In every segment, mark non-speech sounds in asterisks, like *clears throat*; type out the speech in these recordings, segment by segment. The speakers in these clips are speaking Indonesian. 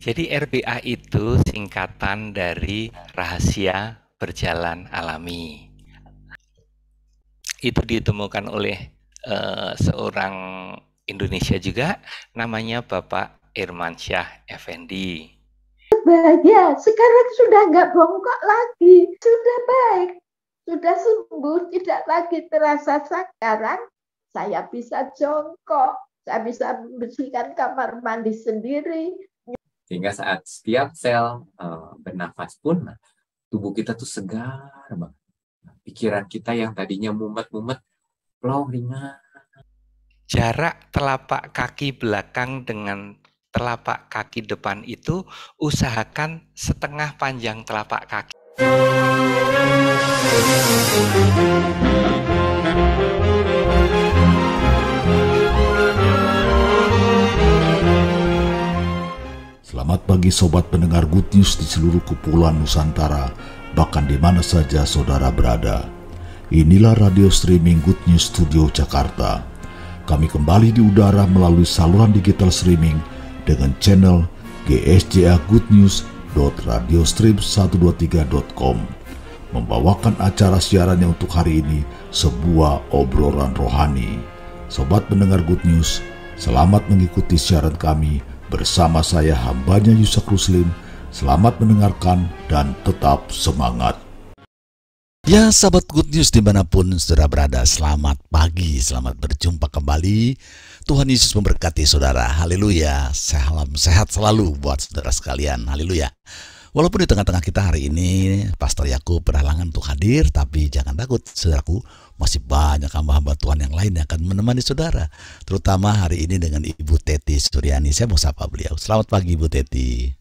Jadi RBA itu singkatan dari rahasia berjalan alami. Itu ditemukan oleh uh, seorang Indonesia juga namanya Bapak Irman Syah Effendi. Bahagia, sekarang sudah nggak bongkok lagi, sudah baik, sudah sembuh, tidak lagi terasa sekarang saya bisa jongkok, saya bisa membersihkan kamar mandi sendiri, sehingga saat setiap sel eh, bernafas pun, nah, tubuh kita tuh segar banget. Nah, pikiran kita yang tadinya mumet-mumet, plong ringan. Jarak telapak kaki belakang dengan telapak kaki depan itu usahakan setengah panjang telapak kaki. Selamat pagi sobat pendengar Good News di seluruh kepulauan Nusantara, bahkan di mana saja saudara berada. Inilah radio streaming Good News Studio Jakarta. Kami kembali di udara melalui saluran digital streaming dengan channel GSJA Good News www.radiostream123.com membawakan acara siarannya untuk hari ini sebuah obrolan rohani. Sobat pendengar Good News, selamat mengikuti siaran kami Bersama saya hambanya Yusak Ruslim, selamat mendengarkan dan tetap semangat. Ya sahabat good news dimanapun saudara berada, selamat pagi, selamat berjumpa kembali. Tuhan Yesus memberkati saudara, haleluya, salam sehat selalu buat saudara sekalian, haleluya. Walaupun di tengah-tengah kita hari ini Pastor Yakub berhalangan untuk hadir, tapi jangan takut saudaraku, masih banyak hamba-hamba Tuhan yang lain yang akan menemani saudara. Terutama hari ini dengan Ibu Teti Suryani. Saya mau sapa beliau. Selamat pagi Ibu Teti.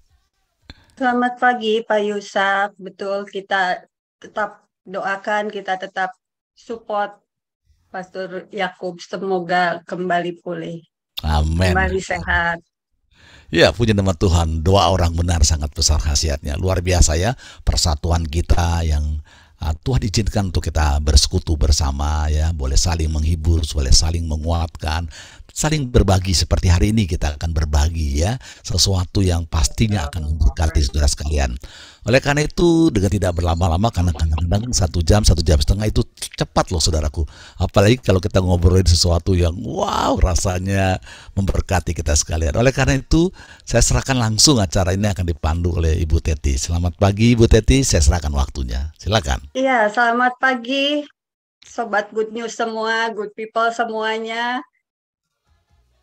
Selamat pagi Pak Yusak. Betul kita tetap doakan, kita tetap support Pastor Yakub. Semoga kembali pulih. Amin. Kembali sehat. Ya, puji nama Tuhan. Doa orang benar sangat besar khasiatnya. Luar biasa ya persatuan kita yang Ah, Tuhan izinkan untuk kita bersekutu bersama ya, boleh saling menghibur, boleh saling menguatkan, saling berbagi seperti hari ini kita akan berbagi ya sesuatu yang pastinya akan memberkati saudara sekalian. Oleh karena itu dengan tidak berlama-lama karena kadang-kadang satu jam satu jam setengah itu cepat loh saudaraku. Apalagi kalau kita ngobrolin sesuatu yang wow rasanya memberkati kita sekalian. Oleh karena itu saya serahkan langsung acara ini akan dipandu oleh Ibu Teti. Selamat pagi Ibu Teti, saya serahkan waktunya. Silakan. Iya selamat pagi sobat Good News semua, Good People semuanya.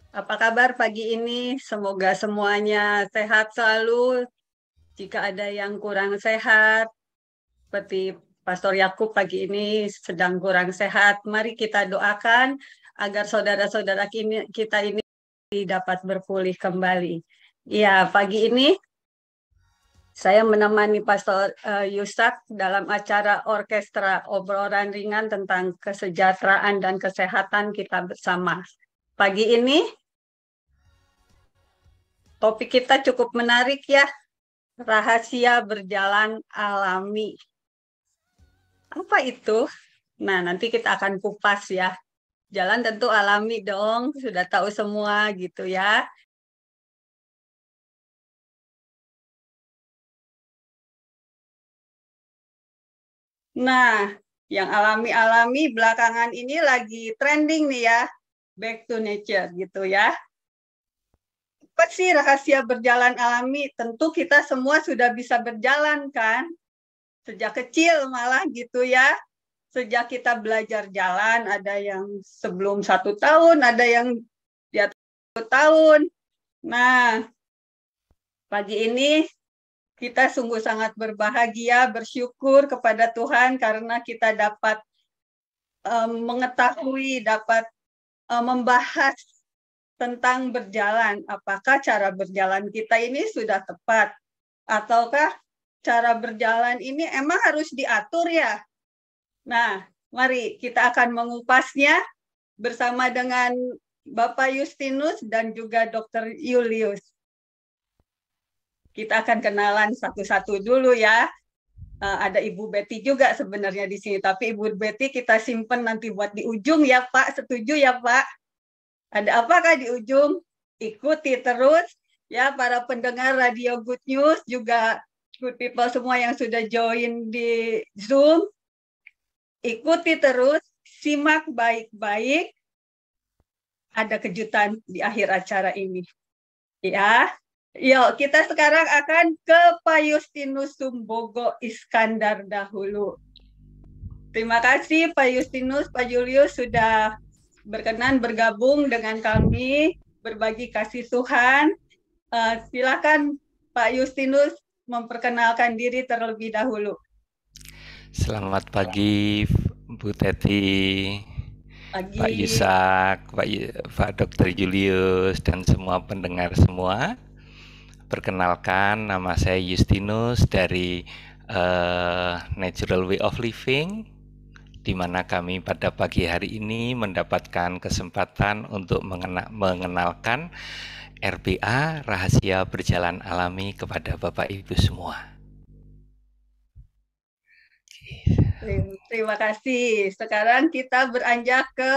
Apa kabar pagi ini? Semoga semuanya sehat selalu. Jika ada yang kurang sehat, seperti Pastor Yakub pagi ini sedang kurang sehat, mari kita doakan agar saudara-saudara kita ini dapat berpulih kembali. Ya, pagi ini saya menemani Pastor eh, Yusak dalam acara orkestra obrolan ringan tentang kesejahteraan dan kesehatan kita bersama. Pagi ini Topik kita cukup menarik ya. Rahasia berjalan alami. Apa itu? Nah, nanti kita akan kupas ya. Jalan tentu alami dong, sudah tahu semua gitu ya. Nah, yang alami-alami belakangan ini lagi trending nih ya, back to nature gitu ya apa sih rahasia berjalan alami? Tentu kita semua sudah bisa berjalan kan? Sejak kecil malah gitu ya. Sejak kita belajar jalan, ada yang sebelum satu tahun, ada yang di atas satu tahun. Nah, pagi ini kita sungguh sangat berbahagia, bersyukur kepada Tuhan karena kita dapat um, mengetahui, dapat um, membahas tentang berjalan. Apakah cara berjalan kita ini sudah tepat? Ataukah cara berjalan ini emang harus diatur ya? Nah, mari kita akan mengupasnya bersama dengan Bapak Justinus dan juga Dr. Julius. Kita akan kenalan satu-satu dulu ya. Eh, ada Ibu Betty juga sebenarnya di sini, tapi Ibu Betty kita simpen nanti buat di ujung ya Pak. Setuju ya Pak? Ada apakah di ujung? Ikuti terus ya para pendengar Radio Good News juga good people semua yang sudah join di Zoom. Ikuti terus, simak baik-baik. Ada kejutan di akhir acara ini. Ya. Yuk, kita sekarang akan ke Payustinus Sumbogo Iskandar dahulu. Terima kasih Payustinus Justinus, Pak Julius sudah berkenan bergabung dengan kami berbagi kasih Tuhan. Uh, silakan Pak Justinus memperkenalkan diri terlebih dahulu. Selamat pagi Bu Teti, pagi. Pak Yusak, Pak, dokter Pak Dr. Julius, dan semua pendengar semua. Perkenalkan, nama saya Justinus dari uh, Natural Way of Living di mana kami pada pagi hari ini mendapatkan kesempatan untuk mengenalkan RBA Rahasia Berjalan Alami kepada Bapak Ibu semua. Terima kasih. Sekarang kita beranjak ke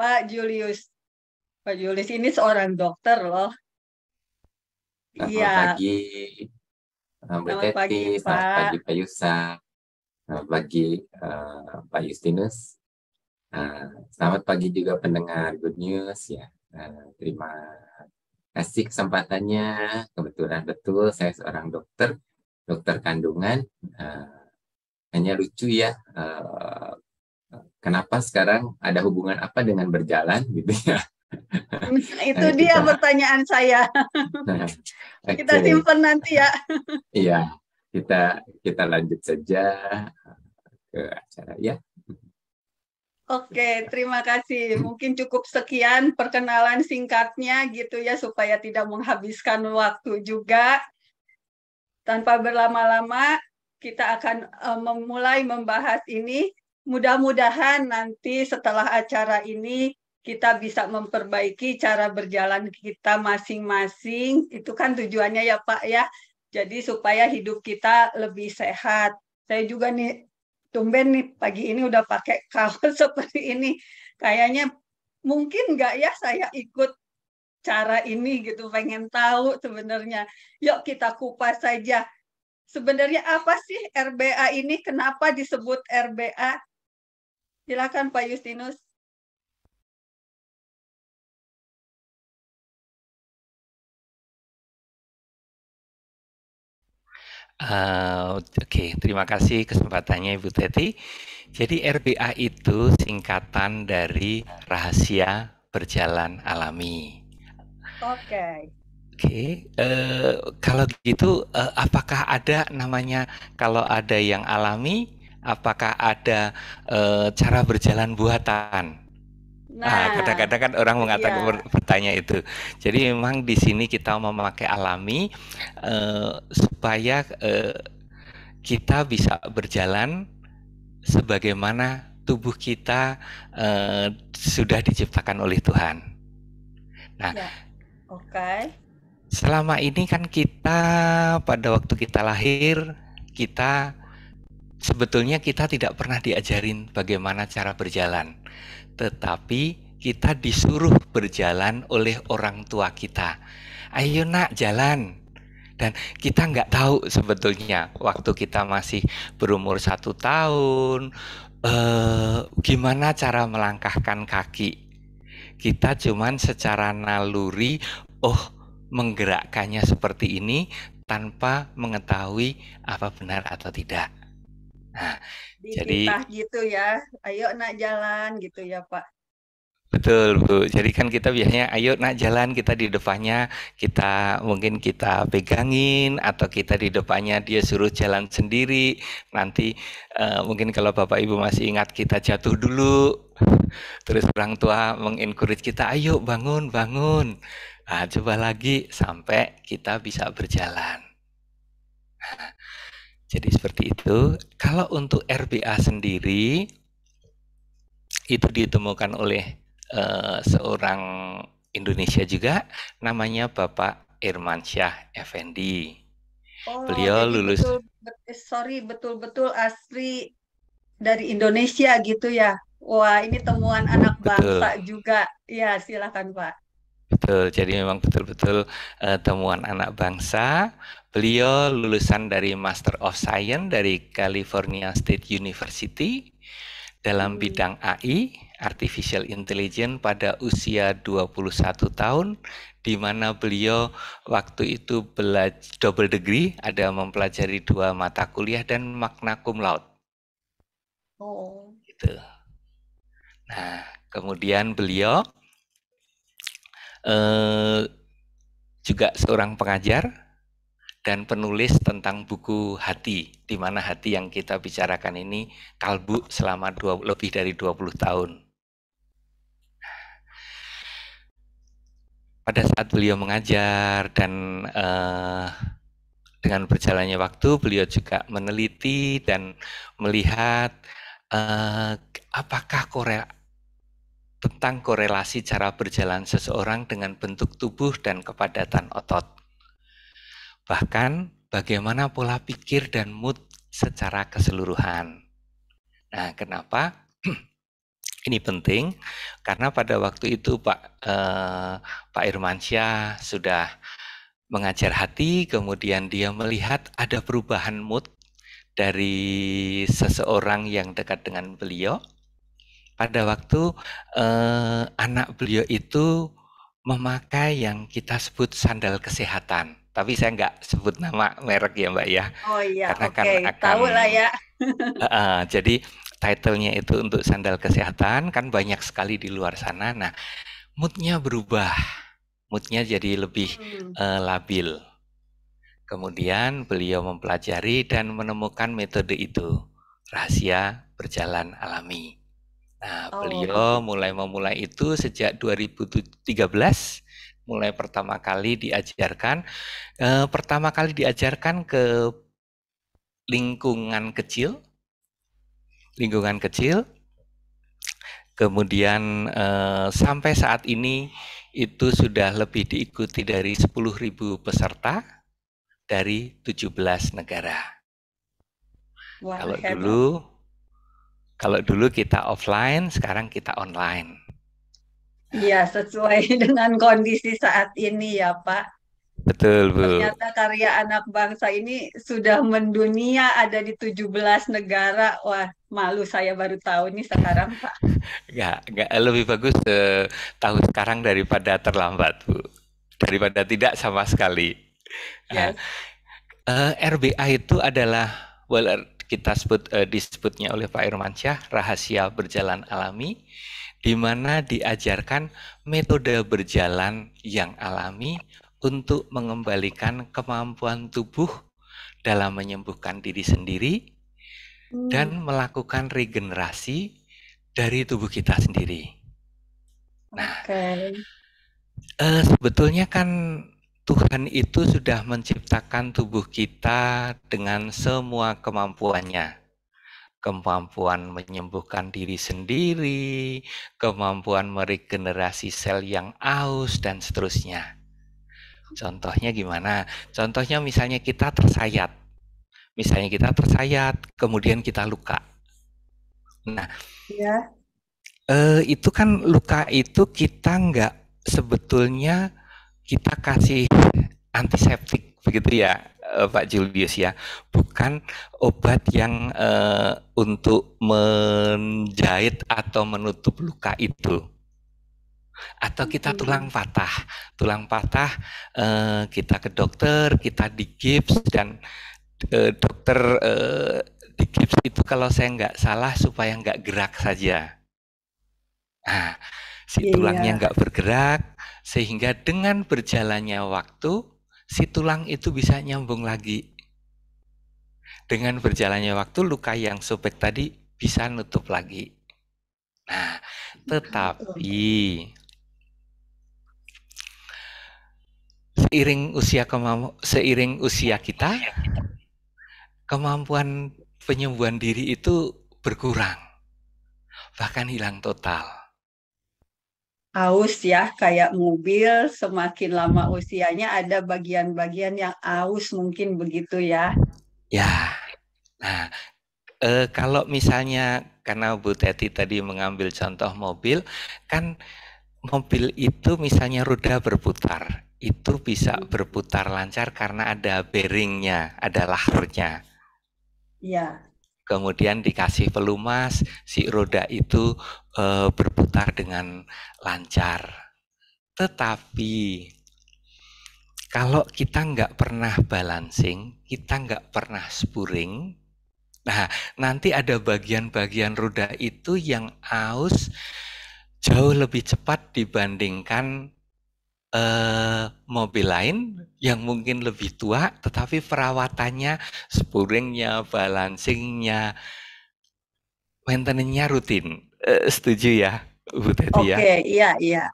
Pak Julius. Pak Julius ini seorang dokter loh. Iya. Selamat ya. pagi. Selamat pagi, Pak. Selamat pagi, Pak Yusa. Eh, bagi eh, Pak Justinus. Eh, selamat pagi juga pendengar Good News ya. terima kasih kesempatannya. Kebetulan betul saya seorang dokter, dokter kandungan. hanya lucu ya. kenapa sekarang ada hubungan apa dengan berjalan gitu ya? *laughs* Itu dia kita, pertanyaan saya. *laughs* Nah, okay. Kita simpan nanti ya. Iya kita kita lanjut saja ke acara ya. Oke, terima kasih. Mungkin cukup sekian perkenalan singkatnya gitu ya supaya tidak menghabiskan waktu juga. Tanpa berlama-lama kita akan uh, memulai membahas ini. Mudah-mudahan nanti setelah acara ini kita bisa memperbaiki cara berjalan kita masing-masing. Itu kan tujuannya ya Pak ya jadi supaya hidup kita lebih sehat. Saya juga nih tumben nih pagi ini udah pakai kaos *laughs* seperti ini. Kayaknya mungkin nggak ya saya ikut cara ini gitu pengen tahu sebenarnya. Yuk kita kupas saja. Sebenarnya apa sih RBA ini? Kenapa disebut RBA? Silakan Pak Justinus. Uh, Oke, okay. terima kasih kesempatannya Ibu Teti. Jadi RBA itu singkatan dari rahasia berjalan alami. Oke. Okay. Oke, okay. uh, eh, kalau gitu uh, apakah ada namanya kalau ada yang alami, apakah ada uh, cara berjalan buatan? Ah, nah, kadang-kadang kan orang mengatakan iya. bertanya itu. Jadi memang di sini kita memakai alami uh, supaya uh, kita bisa berjalan sebagaimana tubuh kita uh, sudah diciptakan oleh Tuhan. Nah, ya. oke. Okay. Selama ini kan kita pada waktu kita lahir kita sebetulnya kita tidak pernah diajarin bagaimana cara berjalan tetapi kita disuruh berjalan oleh orang tua kita. Ayo nak jalan. Dan kita nggak tahu sebetulnya waktu kita masih berumur satu tahun, eh, gimana cara melangkahkan kaki. Kita cuman secara naluri, oh menggerakkannya seperti ini tanpa mengetahui apa benar atau tidak. Jadi gitu ya. Ayo nak jalan gitu ya, Pak. Betul, Bu. Jadi kan kita biasanya ayo nak jalan kita di depannya, kita mungkin kita pegangin atau kita di depannya dia suruh jalan sendiri. Nanti uh, mungkin kalau Bapak Ibu masih ingat kita jatuh dulu. Terus orang tua mengencourage kita, "Ayo bangun, bangun." Nah, coba lagi sampai kita bisa berjalan. Jadi seperti itu. Kalau untuk RBA sendiri itu ditemukan oleh uh, seorang Indonesia juga namanya Bapak Irman Syah Effendi. Oh, Beliau lulus betul, sorry betul-betul asli dari Indonesia gitu ya. Wah, ini temuan anak betul. bangsa juga. Ya, silakan Pak. Betul. Jadi memang betul-betul uh, temuan anak bangsa Beliau lulusan dari Master of Science dari California State University dalam hmm. bidang AI, Artificial Intelligence pada usia 21 tahun di mana beliau waktu itu belajar double degree, ada mempelajari dua mata kuliah dan makna cum laude. Oh. Gitu. Nah, kemudian beliau eh, juga seorang pengajar dan penulis tentang buku Hati, di mana hati yang kita bicarakan ini kalbu selama dua, lebih dari 20 tahun. Pada saat beliau mengajar dan uh, dengan berjalannya waktu, beliau juga meneliti dan melihat uh, apakah korel tentang korelasi cara berjalan seseorang dengan bentuk tubuh dan kepadatan otot bahkan bagaimana pola pikir dan mood secara keseluruhan. Nah, kenapa *clears throat* ini penting? Karena pada waktu itu Pak eh, Pak Irmansyah sudah mengajar hati, kemudian dia melihat ada perubahan mood dari seseorang yang dekat dengan beliau. Pada waktu eh, anak beliau itu memakai yang kita sebut sandal kesehatan tapi saya nggak sebut nama merek ya Mbak ya. Oh iya, karena okay. kan akan tahu lah ya. uh, *laughs* jadi titlenya itu untuk sandal kesehatan kan banyak sekali di luar sana. Nah, moodnya berubah, moodnya jadi lebih hmm. uh, labil. Kemudian beliau mempelajari dan menemukan metode itu rahasia berjalan alami. Nah, oh. beliau mulai memulai itu sejak 2013 mulai pertama kali diajarkan e, pertama kali diajarkan ke lingkungan kecil lingkungan kecil kemudian e, sampai saat ini itu sudah lebih diikuti dari 10.000 peserta dari 17 negara. Wah, kalau hebat. dulu kalau dulu kita offline, sekarang kita online. Iya, sesuai *laughs* dengan kondisi saat ini ya, Pak. Betul, Bu. Ternyata karya anak bangsa ini sudah mendunia ada di 17 negara. Wah, malu saya baru tahu nih sekarang, Pak. Enggak, *laughs* enggak lebih bagus eh, tahu sekarang daripada terlambat, Bu. Daripada tidak sama sekali. Yes. Uh, nah, eh, RBA itu adalah er, kita sebut uh, disebutnya oleh Pak Irmansyah rahasia berjalan alami di mana diajarkan metode berjalan yang alami untuk mengembalikan kemampuan tubuh dalam menyembuhkan diri sendiri hmm. dan melakukan regenerasi dari tubuh kita sendiri. Nah, okay. eh, sebetulnya kan Tuhan itu sudah menciptakan tubuh kita dengan semua kemampuannya kemampuan menyembuhkan diri sendiri, kemampuan meregenerasi sel yang aus, dan seterusnya. Contohnya gimana? Contohnya misalnya kita tersayat. Misalnya kita tersayat, kemudian kita luka. Nah, ya. eh, itu kan luka itu kita nggak sebetulnya kita kasih antiseptik begitu ya Eh, Pak Julius ya, bukan obat yang uh, untuk menjahit atau menutup luka itu. Atau kita tulang patah, tulang patah uh, kita ke dokter, kita di gips dan uh, dokter uh, di gips itu kalau saya nggak salah supaya nggak gerak saja. Nah, si iya. tulangnya nggak bergerak sehingga dengan berjalannya waktu si tulang itu bisa nyambung lagi. Dengan berjalannya waktu, luka yang sobek tadi bisa nutup lagi. Nah, tetapi seiring usia seiring usia kita, kemampuan penyembuhan diri itu berkurang, bahkan hilang total aus ya kayak mobil semakin lama usianya ada bagian-bagian yang aus mungkin begitu ya. Ya. Nah, e, kalau misalnya karena Bu Teti tadi mengambil contoh mobil, kan mobil itu misalnya roda berputar, itu bisa hmm. berputar lancar karena ada bearingnya, ada lahurnya. Ya kemudian dikasih pelumas, si roda itu e, berputar dengan lancar. Tetapi kalau kita nggak pernah balancing, kita nggak pernah spuring, nah nanti ada bagian-bagian roda itu yang aus jauh lebih cepat dibandingkan Eh, mobil lain yang mungkin lebih tua, tetapi perawatannya, spuringnya, balancingnya, maintenance-nya rutin. Uh, setuju ya, Bu Teti ya? Oke, iya, iya.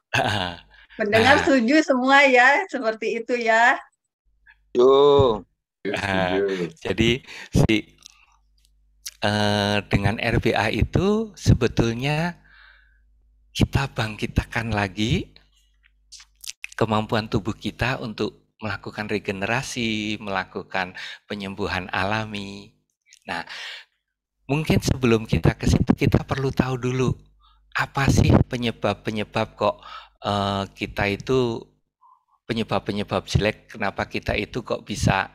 Mendengar nah. setuju semua ya, seperti itu ya. Yo. Nah, jadi si uh, dengan RBA itu sebetulnya kita bangkitkan lagi kemampuan tubuh kita untuk melakukan regenerasi, melakukan penyembuhan alami. Nah, mungkin sebelum kita ke situ kita perlu tahu dulu apa sih penyebab-penyebab kok uh, kita itu penyebab-penyebab jelek kenapa kita itu kok bisa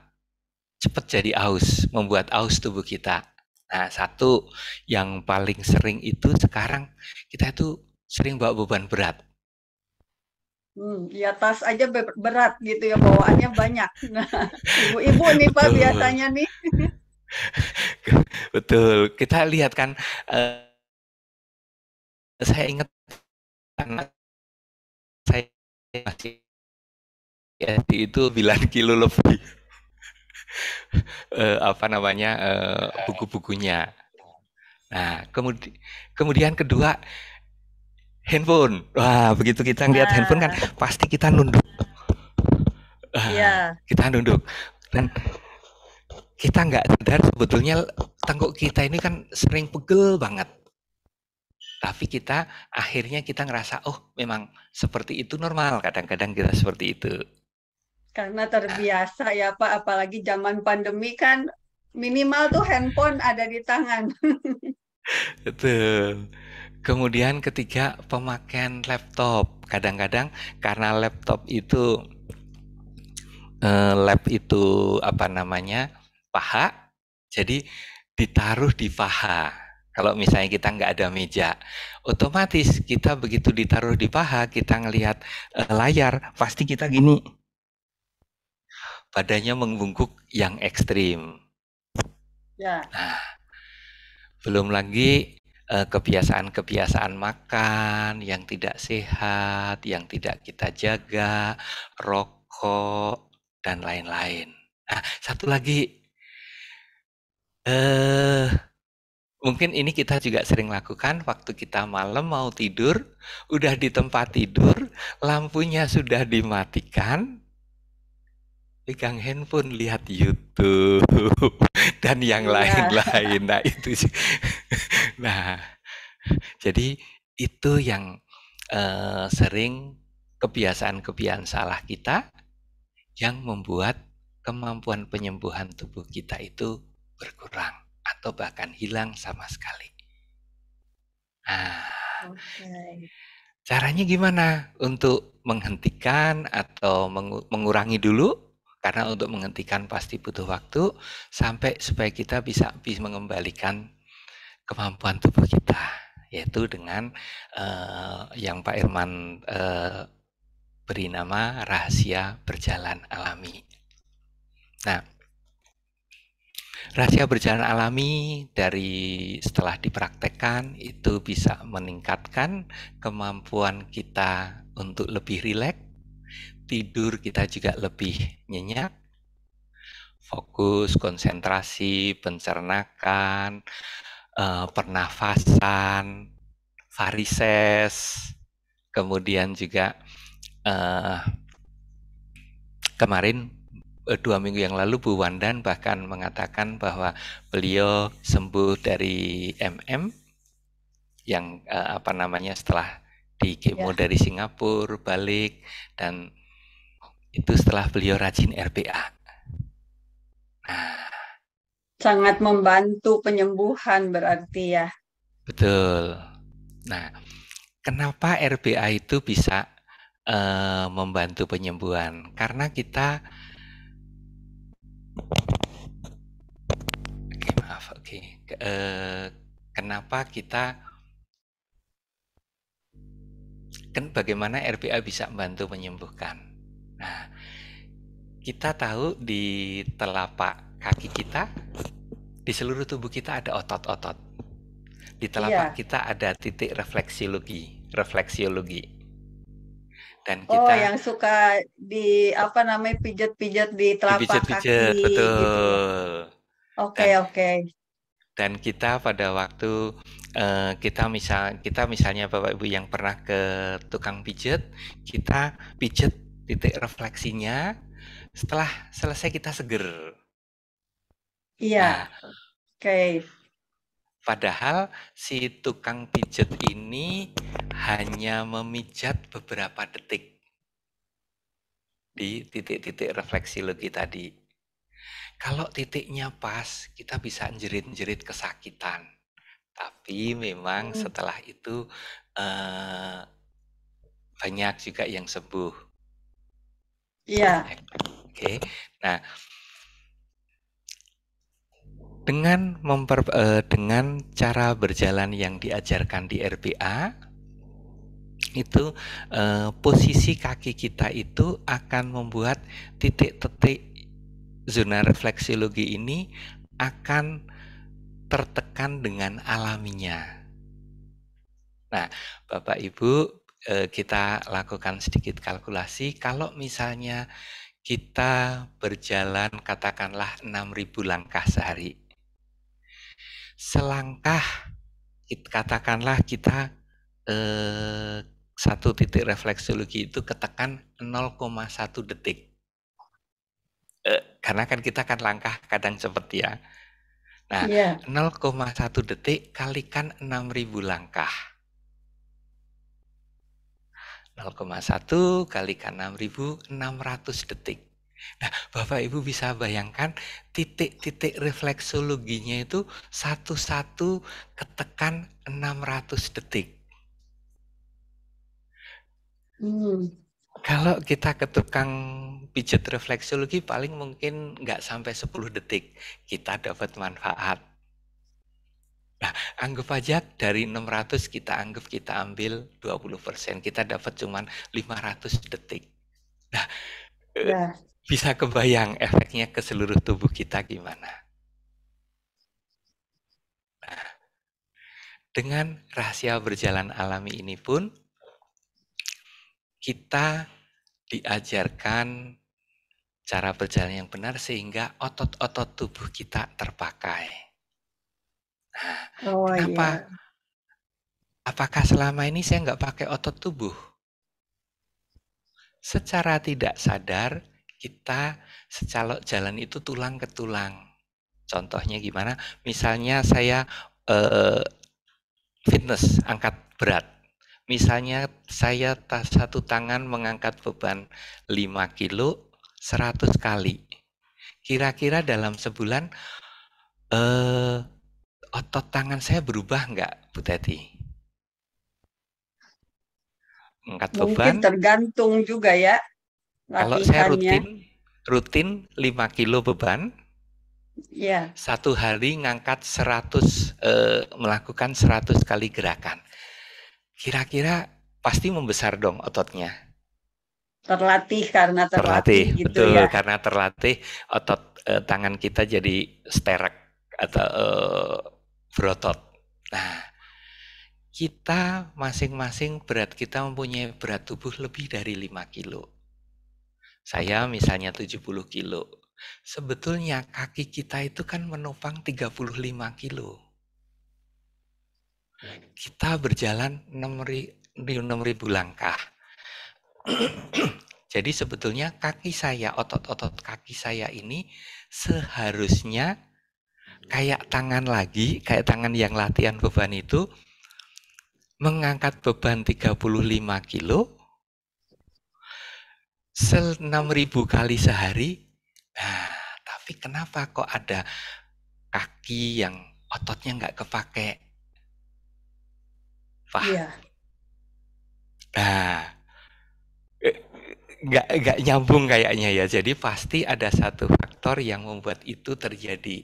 cepat jadi aus, membuat aus tubuh kita. Nah, satu yang paling sering itu sekarang kita itu sering bawa beban berat Hmm, di atas aja berat gitu ya bawaannya banyak. ibu nah, ibu-ibu nih Pak Betul. biasanya nih. *laughs* Betul. Kita lihat kan uh, saya ingat anak saya masih ya, itu 9 kilo lebih. uh, *laughs* apa namanya uh, buku-bukunya. Nah, kemudian kemudian kedua handphone. Wah, begitu kita ngeliat nah. handphone kan pasti kita nunduk. Ah, iya. Kita nunduk dan kita nggak sadar sebetulnya tengkuk kita ini kan sering pegel banget. Tapi kita akhirnya kita ngerasa oh memang seperti itu normal kadang-kadang kita seperti itu. Karena ah. terbiasa ya Pak, apalagi zaman pandemi kan minimal tuh handphone ada di tangan. *laughs* Betul. Kemudian ketiga, pemakaian laptop. Kadang-kadang karena laptop itu eh, lab itu apa namanya? paha. Jadi ditaruh di paha. Kalau misalnya kita nggak ada meja, otomatis kita begitu ditaruh di paha, kita ngelihat eh, layar, pasti kita gini. Badannya membungkuk yang ekstrim. Ya. Nah, belum lagi Eh, kebiasaan-kebiasaan makan yang tidak sehat, yang tidak kita jaga, rokok, dan lain-lain. Nah, satu lagi, eh, mungkin ini kita juga sering lakukan waktu kita malam mau tidur, udah di tempat tidur, lampunya sudah dimatikan, pegang handphone lihat YouTube *laughs* dan yang iya. lain-lain yeah. nah itu sih *laughs* nah jadi itu yang uh, sering kebiasaan-kebiasaan salah kita yang membuat kemampuan penyembuhan tubuh kita itu berkurang atau bahkan hilang sama sekali. Nah, okay. caranya gimana untuk menghentikan atau mengurangi dulu karena untuk menghentikan pasti butuh waktu sampai supaya kita bisa bisa mengembalikan kemampuan tubuh kita yaitu dengan uh, yang Pak Irman uh, beri nama rahasia berjalan alami. Nah, rahasia berjalan alami dari setelah dipraktekkan itu bisa meningkatkan kemampuan kita untuk lebih rileks, tidur kita juga lebih nyenyak, fokus, konsentrasi, pencernakan, eh, pernafasan, varises, kemudian juga eh, kemarin eh, dua minggu yang lalu Bu Wandan bahkan mengatakan bahwa beliau sembuh dari MM yang apa namanya setelah di kemo ya. dari Singapura balik dan itu setelah beliau rajin RPA. Nah, sangat membantu penyembuhan berarti ya. Betul. Nah, kenapa RPA itu bisa uh, membantu penyembuhan? Karena kita Oke, maaf. Oke. Uh, kenapa kita kan bagaimana RPA bisa membantu menyembuhkan? Nah, kita tahu di telapak kaki kita, di seluruh tubuh kita ada otot-otot. Di telapak iya. kita ada titik refleksiologi, refleksiologi. Dan oh, kita Oh, yang suka di apa namanya pijat-pijat di telapak pijet -pijet, kaki. Gitu ya? Betul. Oke, gitu. oke. Okay, dan, okay. dan kita pada waktu Uh, kita misal kita misalnya bapak ibu yang pernah ke tukang pijat kita pijat titik refleksinya setelah selesai kita seger. Iya. Nah, Oke. Okay. Padahal si tukang pijat ini hanya memijat beberapa detik di titik-titik refleksi lagi tadi. Kalau titiknya pas, kita bisa jerit-jerit kesakitan. Tapi memang hmm. setelah itu eh, banyak juga yang sembuh. Iya. Oke. Okay. Nah, dengan memper uh, dengan cara berjalan yang diajarkan di RPA itu uh, posisi kaki kita itu akan membuat titik-titik zona refleksiologi ini akan tertekan dengan alaminya. Nah, Bapak Ibu Eh, kita lakukan sedikit kalkulasi kalau misalnya kita berjalan katakanlah 6000 langkah sehari. Selangkah katakanlah kita eh, satu titik refleksologi itu ketekan 0,1 detik. Eh, karena kan kita kan langkah kadang cepat ya. Nah, yeah. 0,1 detik kalikan 6000 langkah. 0,1 kalikan 6600 detik. Nah, Bapak Ibu bisa bayangkan titik-titik refleksologinya itu satu-satu ketekan 600 detik. Hmm. Kalau kita ke tukang pijat refleksologi paling mungkin nggak sampai 10 detik kita dapat manfaat. Nah, anggap aja dari 600 kita anggap kita ambil 20%, kita dapat lima 500 detik. Nah, ya. bisa kebayang efeknya ke seluruh tubuh kita gimana? Nah, dengan rahasia berjalan alami ini pun kita diajarkan cara berjalan yang benar sehingga otot-otot tubuh kita terpakai Oh Kenapa? Iya. Apakah selama ini saya nggak pakai otot tubuh? Secara tidak sadar, kita secalok jalan itu tulang ke tulang. Contohnya gimana? Misalnya saya eh, fitness, angkat berat. Misalnya saya satu tangan mengangkat beban 5 kilo 100 kali. Kira-kira dalam sebulan eh, otot tangan saya berubah nggak, Bu Teti? Angkat beban. tergantung juga ya. Kalau saya rutin, rutin 5 kilo beban. Ya. Satu hari ngangkat 100, eh, melakukan 100 kali gerakan. Kira-kira pasti membesar dong ototnya. Terlatih karena terlatih, terlatih gitu ya. betul, ya. Karena terlatih otot eh, tangan kita jadi sterek atau eh, berotot. Nah, kita masing-masing berat kita mempunyai berat tubuh lebih dari 5 kilo. Saya misalnya 70 kilo. Sebetulnya kaki kita itu kan menopang 35 kilo. Kita berjalan 6.000 langkah. *clears throat* Jadi sebetulnya kaki saya, otot-otot kaki saya ini seharusnya kayak tangan lagi, kayak tangan yang latihan beban itu mengangkat beban 35 kilo 6000 kali sehari. Nah, tapi kenapa kok ada kaki yang ototnya nggak kepake? Wah, Iya. Nah, e, nggak nggak nyambung kayaknya ya. Jadi pasti ada satu faktor yang membuat itu terjadi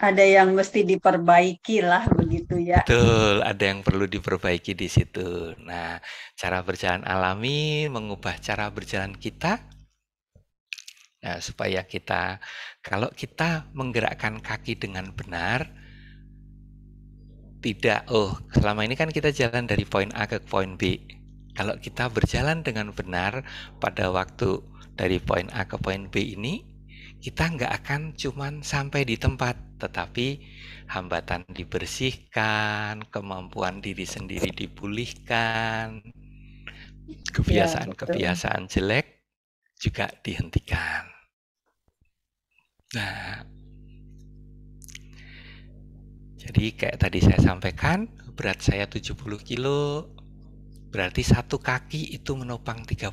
ada yang mesti diperbaiki lah begitu ya. Betul, ada yang perlu diperbaiki di situ. Nah, cara berjalan alami mengubah cara berjalan kita. Nah, supaya kita kalau kita menggerakkan kaki dengan benar tidak oh, selama ini kan kita jalan dari poin A ke poin B. Kalau kita berjalan dengan benar pada waktu dari poin A ke poin B ini kita nggak akan cuman sampai di tempat, tetapi hambatan dibersihkan, kemampuan diri sendiri dipulihkan, kebiasaan-kebiasaan iya, jelek juga dihentikan. Nah, jadi kayak tadi saya sampaikan, berat saya 70 kilo, berarti satu kaki itu menopang 35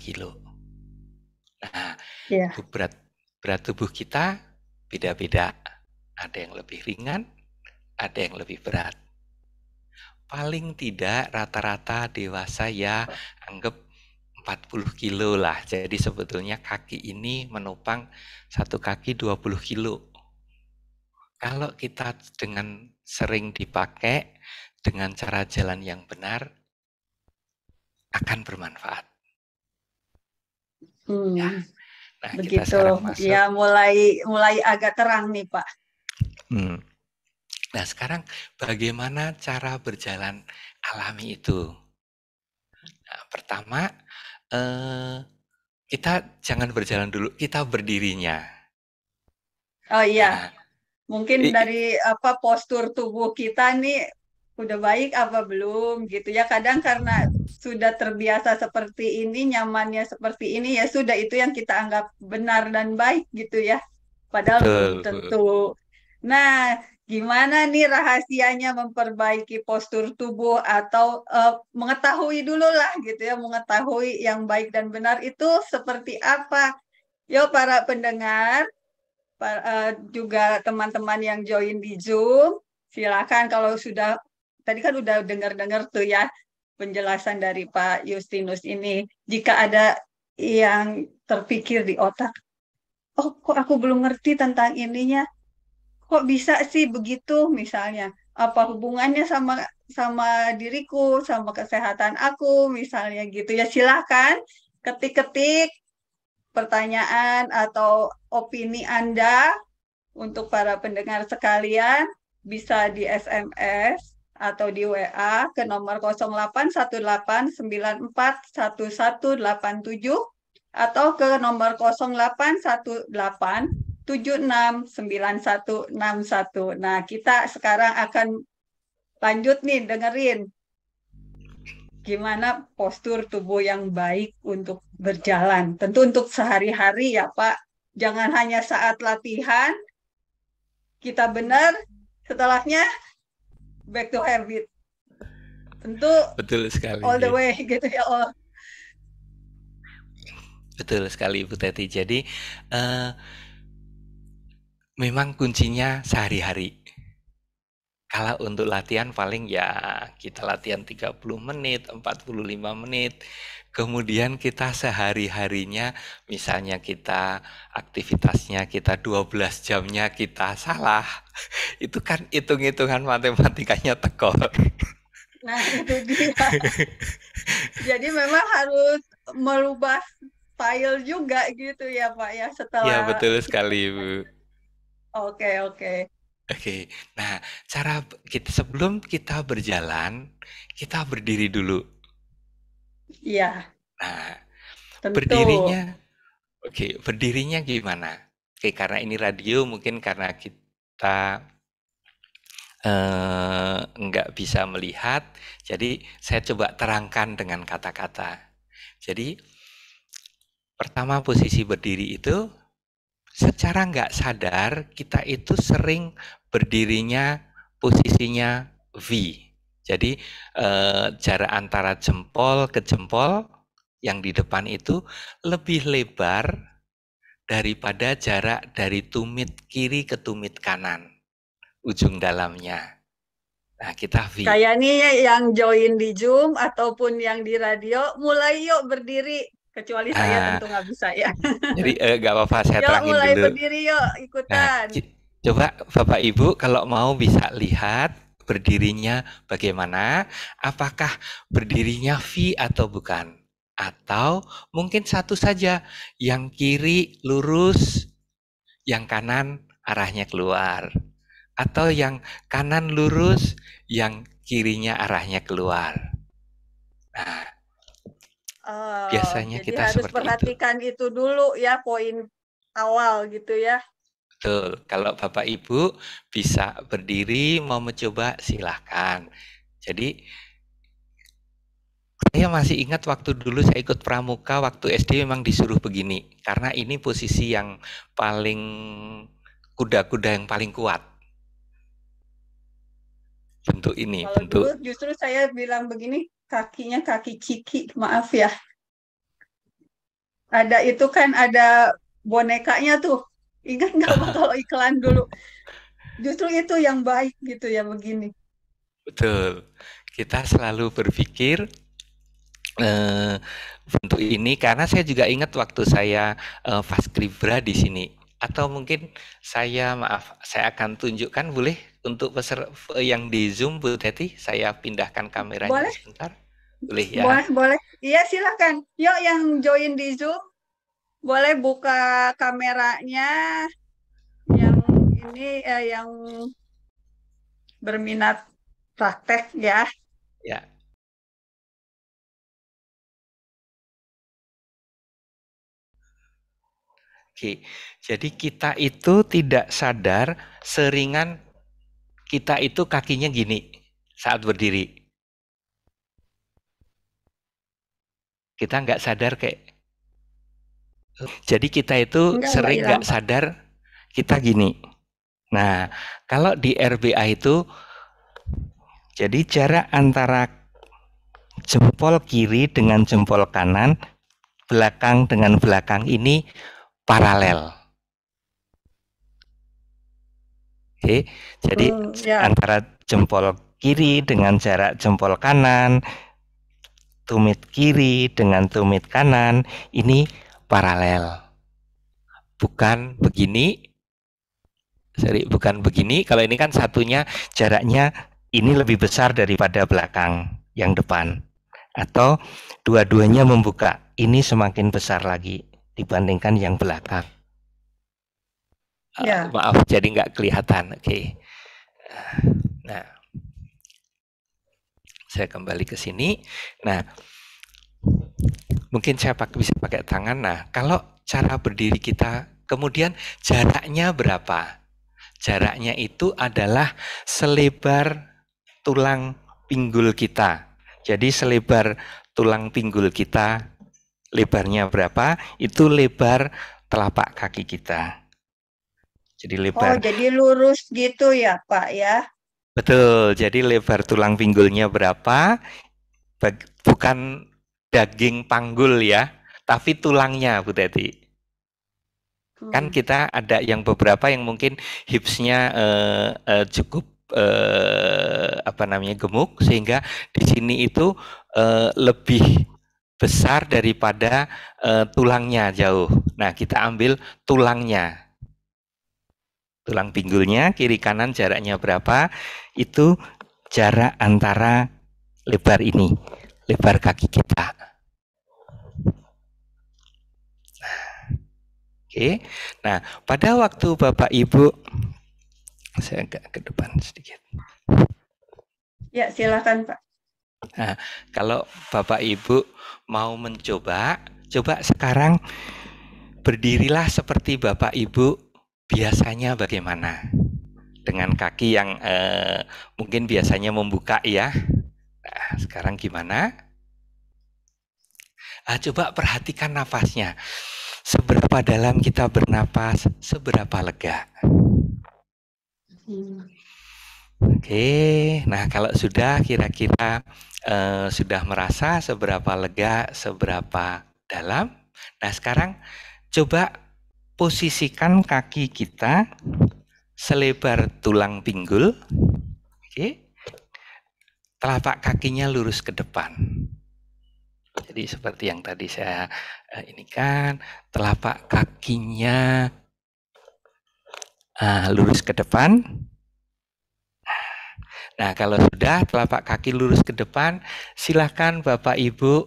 kilo. Nah, yeah. berat Berat tubuh kita beda-beda. Ada yang lebih ringan, ada yang lebih berat. Paling tidak rata-rata dewasa ya anggap 40 kilo lah. Jadi sebetulnya kaki ini menopang satu kaki 20 kilo. Kalau kita dengan sering dipakai dengan cara jalan yang benar akan bermanfaat. Hmm. Ya. Nah, Begitu. Ya mulai mulai agak terang nih Pak. Hmm. Nah sekarang bagaimana cara berjalan alami itu? Nah, pertama eh, kita jangan berjalan dulu, kita berdirinya. Oh iya. Nah, Mungkin dari apa postur tubuh kita nih udah baik apa belum gitu ya kadang karena sudah terbiasa seperti ini nyamannya seperti ini ya sudah itu yang kita anggap benar dan baik gitu ya padahal belum tentu nah gimana nih rahasianya memperbaiki postur tubuh atau uh, mengetahui dulu lah gitu ya mengetahui yang baik dan benar itu seperti apa yo para pendengar para, uh, eh, juga teman-teman yang join di Zoom silakan kalau sudah tadi kan udah dengar-dengar tuh ya penjelasan dari Pak Justinus ini. Jika ada yang terpikir di otak, oh kok aku belum ngerti tentang ininya, kok bisa sih begitu misalnya? Apa hubungannya sama sama diriku, sama kesehatan aku misalnya gitu ya silahkan ketik-ketik pertanyaan atau opini Anda untuk para pendengar sekalian bisa di SMS atau di WA ke nomor 0818941187 atau ke nomor 0818769161. Nah, kita sekarang akan lanjut nih dengerin gimana postur tubuh yang baik untuk berjalan. Tentu untuk sehari-hari ya Pak. Jangan hanya saat latihan, kita benar, setelahnya back to habit gitu. tentu betul sekali all the way gitu ya all betul sekali Bu Teti jadi uh, memang kuncinya sehari-hari kalau untuk latihan paling ya kita latihan 30 menit, 45 menit. Kemudian kita sehari-harinya misalnya kita aktivitasnya kita 12 jamnya kita salah. *laughs* Itu kan hitung-hitungan matematikanya tekor. *laughs* Nah, itu dia. Jadi memang harus merubah file juga gitu ya, Pak ya setelah Ya, betul sekali, Bu. Oke, oke. Oke, nah cara kita sebelum kita berjalan, kita berdiri dulu. Iya. Nah, Tentu. berdirinya, oke, berdirinya gimana? Oke, karena ini radio, mungkin karena kita eh, nggak bisa melihat, jadi saya coba terangkan dengan kata-kata. Jadi pertama posisi berdiri itu secara nggak sadar kita itu sering berdirinya posisinya V. Jadi eh, jarak antara jempol ke jempol yang di depan itu lebih lebar daripada jarak dari tumit kiri ke tumit kanan ujung dalamnya. Nah, kita V. Kayak nih yang join di Zoom ataupun yang di radio, mulai yuk berdiri kecuali ah. saya tentu nggak bisa ya. *laughs* Jadi eh, gak apa-apa saya yuk, ya, terangin mulai dulu. berdiri yuk nah, ikutan. Nah, coba Bapak Ibu kalau mau bisa lihat berdirinya bagaimana, apakah berdirinya V atau bukan. Atau mungkin satu saja, yang kiri lurus, yang kanan arahnya keluar. Atau yang kanan lurus, yang kirinya arahnya keluar. Nah, Oh, Biasanya jadi kita harus seperti perhatikan itu. itu dulu ya poin awal gitu ya. Betul. Kalau Bapak Ibu bisa berdiri mau mencoba silahkan. Jadi saya masih ingat waktu dulu saya ikut pramuka waktu SD memang disuruh begini karena ini posisi yang paling kuda-kuda yang paling kuat bentuk ini Kalau bentuk dulu justru saya bilang begini kakinya kaki ciki, maaf ya. Ada itu kan ada bonekanya tuh. Ingat nggak *laughs* kalau iklan dulu? Justru itu yang baik gitu ya begini. Betul. Kita selalu berpikir uh, eh, bentuk ini karena saya juga ingat waktu saya eh, Faskribra di sini atau mungkin saya maaf saya akan tunjukkan boleh untuk peser yang di zoom Bu Teti saya pindahkan kameranya boleh. sebentar boleh ya. Boleh, boleh. Iya silahkan. Yuk yang join di Zoom boleh buka kameranya yang ini eh, yang berminat praktek ya. Ya. Oke. Jadi kita itu tidak sadar seringan kita itu kakinya gini saat berdiri. kita nggak sadar kayak jadi kita itu Enggak, sering nggak sadar kita gini. Nah, kalau di RBA itu jadi jarak antara jempol kiri dengan jempol kanan, belakang dengan belakang ini paralel. Oke, jadi hmm, ya. antara jempol kiri dengan jarak jempol kanan tumit kiri dengan tumit kanan ini paralel. Bukan begini. Sorry, bukan begini. Kalau ini kan satunya jaraknya ini lebih besar daripada belakang yang depan. Atau dua-duanya membuka. Ini semakin besar lagi dibandingkan yang belakang. Ya. Uh, maaf, jadi nggak kelihatan. Oke. Okay. Nah. Saya kembali ke sini. Nah, mungkin saya pakai, bisa pakai tangan. Nah, kalau cara berdiri kita kemudian jaraknya berapa? Jaraknya itu adalah selebar tulang pinggul kita. Jadi selebar tulang pinggul kita lebarnya berapa? Itu lebar telapak kaki kita. Jadi lebar. Oh, jadi lurus gitu ya, Pak ya? Betul. Jadi lebar tulang pinggulnya berapa? Bukan daging panggul ya, tapi tulangnya Bu Teti. Kan hmm. kita ada yang beberapa yang mungkin hipsnya eh, eh, cukup eh, apa namanya gemuk sehingga di sini itu eh, lebih besar daripada eh, tulangnya jauh. Nah, kita ambil tulangnya tulang pinggulnya kiri kanan jaraknya berapa itu jarak antara lebar ini lebar kaki kita nah, oke nah pada waktu bapak ibu saya agak ke depan sedikit ya silakan pak nah kalau bapak ibu mau mencoba coba sekarang berdirilah seperti bapak ibu biasanya bagaimana? Dengan kaki yang eh, mungkin biasanya membuka ya. Nah, sekarang gimana? Nah, coba perhatikan nafasnya. Seberapa dalam kita bernapas, seberapa lega. Oke, nah kalau sudah kira-kira eh, sudah merasa seberapa lega, seberapa dalam. Nah sekarang coba posisikan kaki kita selebar tulang pinggul. Oke. Telapak kakinya lurus ke depan. Jadi seperti yang tadi saya eh, ini kan telapak kakinya uh, lurus ke depan. Nah, kalau sudah telapak kaki lurus ke depan, silahkan Bapak Ibu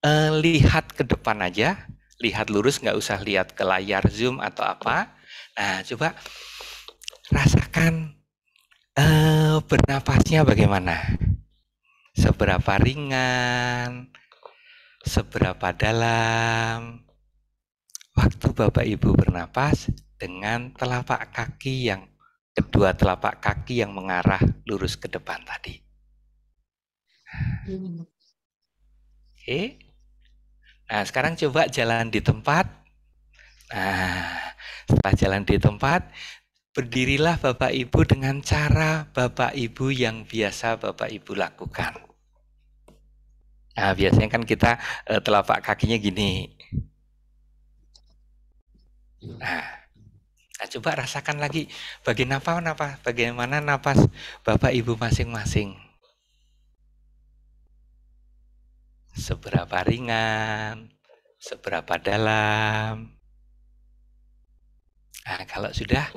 uh, lihat ke depan aja lihat lurus, nggak usah lihat ke layar Zoom atau apa. Nah, coba rasakan uh, bernapasnya bagaimana. Seberapa ringan, seberapa dalam. Waktu Bapak Ibu bernapas dengan telapak kaki yang kedua telapak kaki yang mengarah lurus ke depan tadi. Hmm. Oke. Okay. Nah, sekarang coba jalan di tempat. Nah, setelah jalan di tempat, berdirilah Bapak Ibu dengan cara Bapak Ibu yang biasa Bapak Ibu lakukan. Nah, biasanya kan kita eh, telapak kakinya gini. Nah, nah, coba rasakan lagi bagaimana napas, bagaimana napas Bapak Ibu masing-masing. seberapa ringan, seberapa dalam. Nah, kalau sudah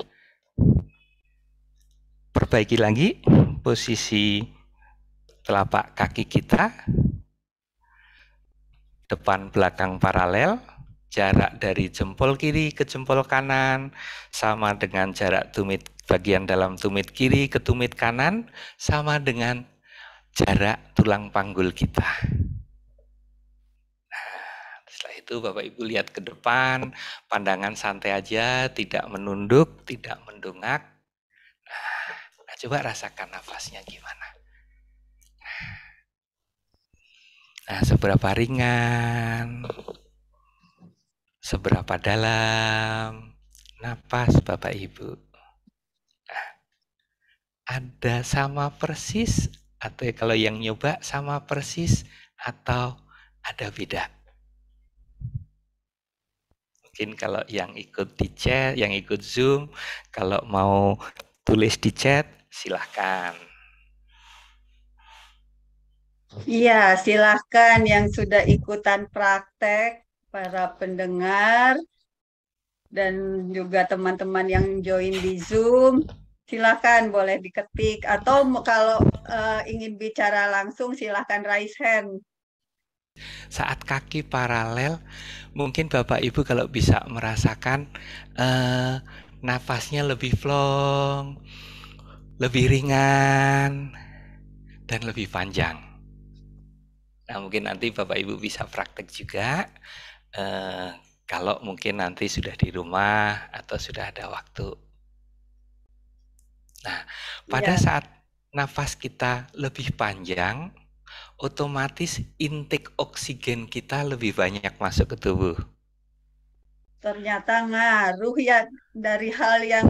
perbaiki lagi posisi telapak kaki kita depan belakang paralel jarak dari jempol kiri ke jempol kanan sama dengan jarak tumit bagian dalam tumit kiri ke tumit kanan sama dengan jarak tulang panggul kita itu Bapak Ibu lihat ke depan, pandangan santai aja, tidak menunduk, tidak mendongak. Nah, nah coba rasakan nafasnya gimana. Nah, seberapa ringan, seberapa dalam nafas Bapak Ibu. Nah, ada sama persis atau ya kalau yang nyoba sama persis atau ada beda mungkin kalau yang ikut di chat, yang ikut Zoom, kalau mau tulis di chat, silahkan. Iya, silahkan yang sudah ikutan praktek, para pendengar, dan juga teman-teman yang join di Zoom, silahkan boleh diketik atau kalau uh, ingin bicara langsung silahkan raise hand saat kaki paralel, mungkin Bapak Ibu kalau bisa merasakan eh, nafasnya lebih flong, lebih ringan, dan lebih panjang. Nah mungkin nanti Bapak Ibu bisa praktek juga eh, kalau mungkin nanti sudah di rumah atau sudah ada waktu. Nah pada ya. saat nafas kita lebih panjang, otomatis intake oksigen kita lebih banyak masuk ke tubuh. Ternyata ngaruh ya dari hal yang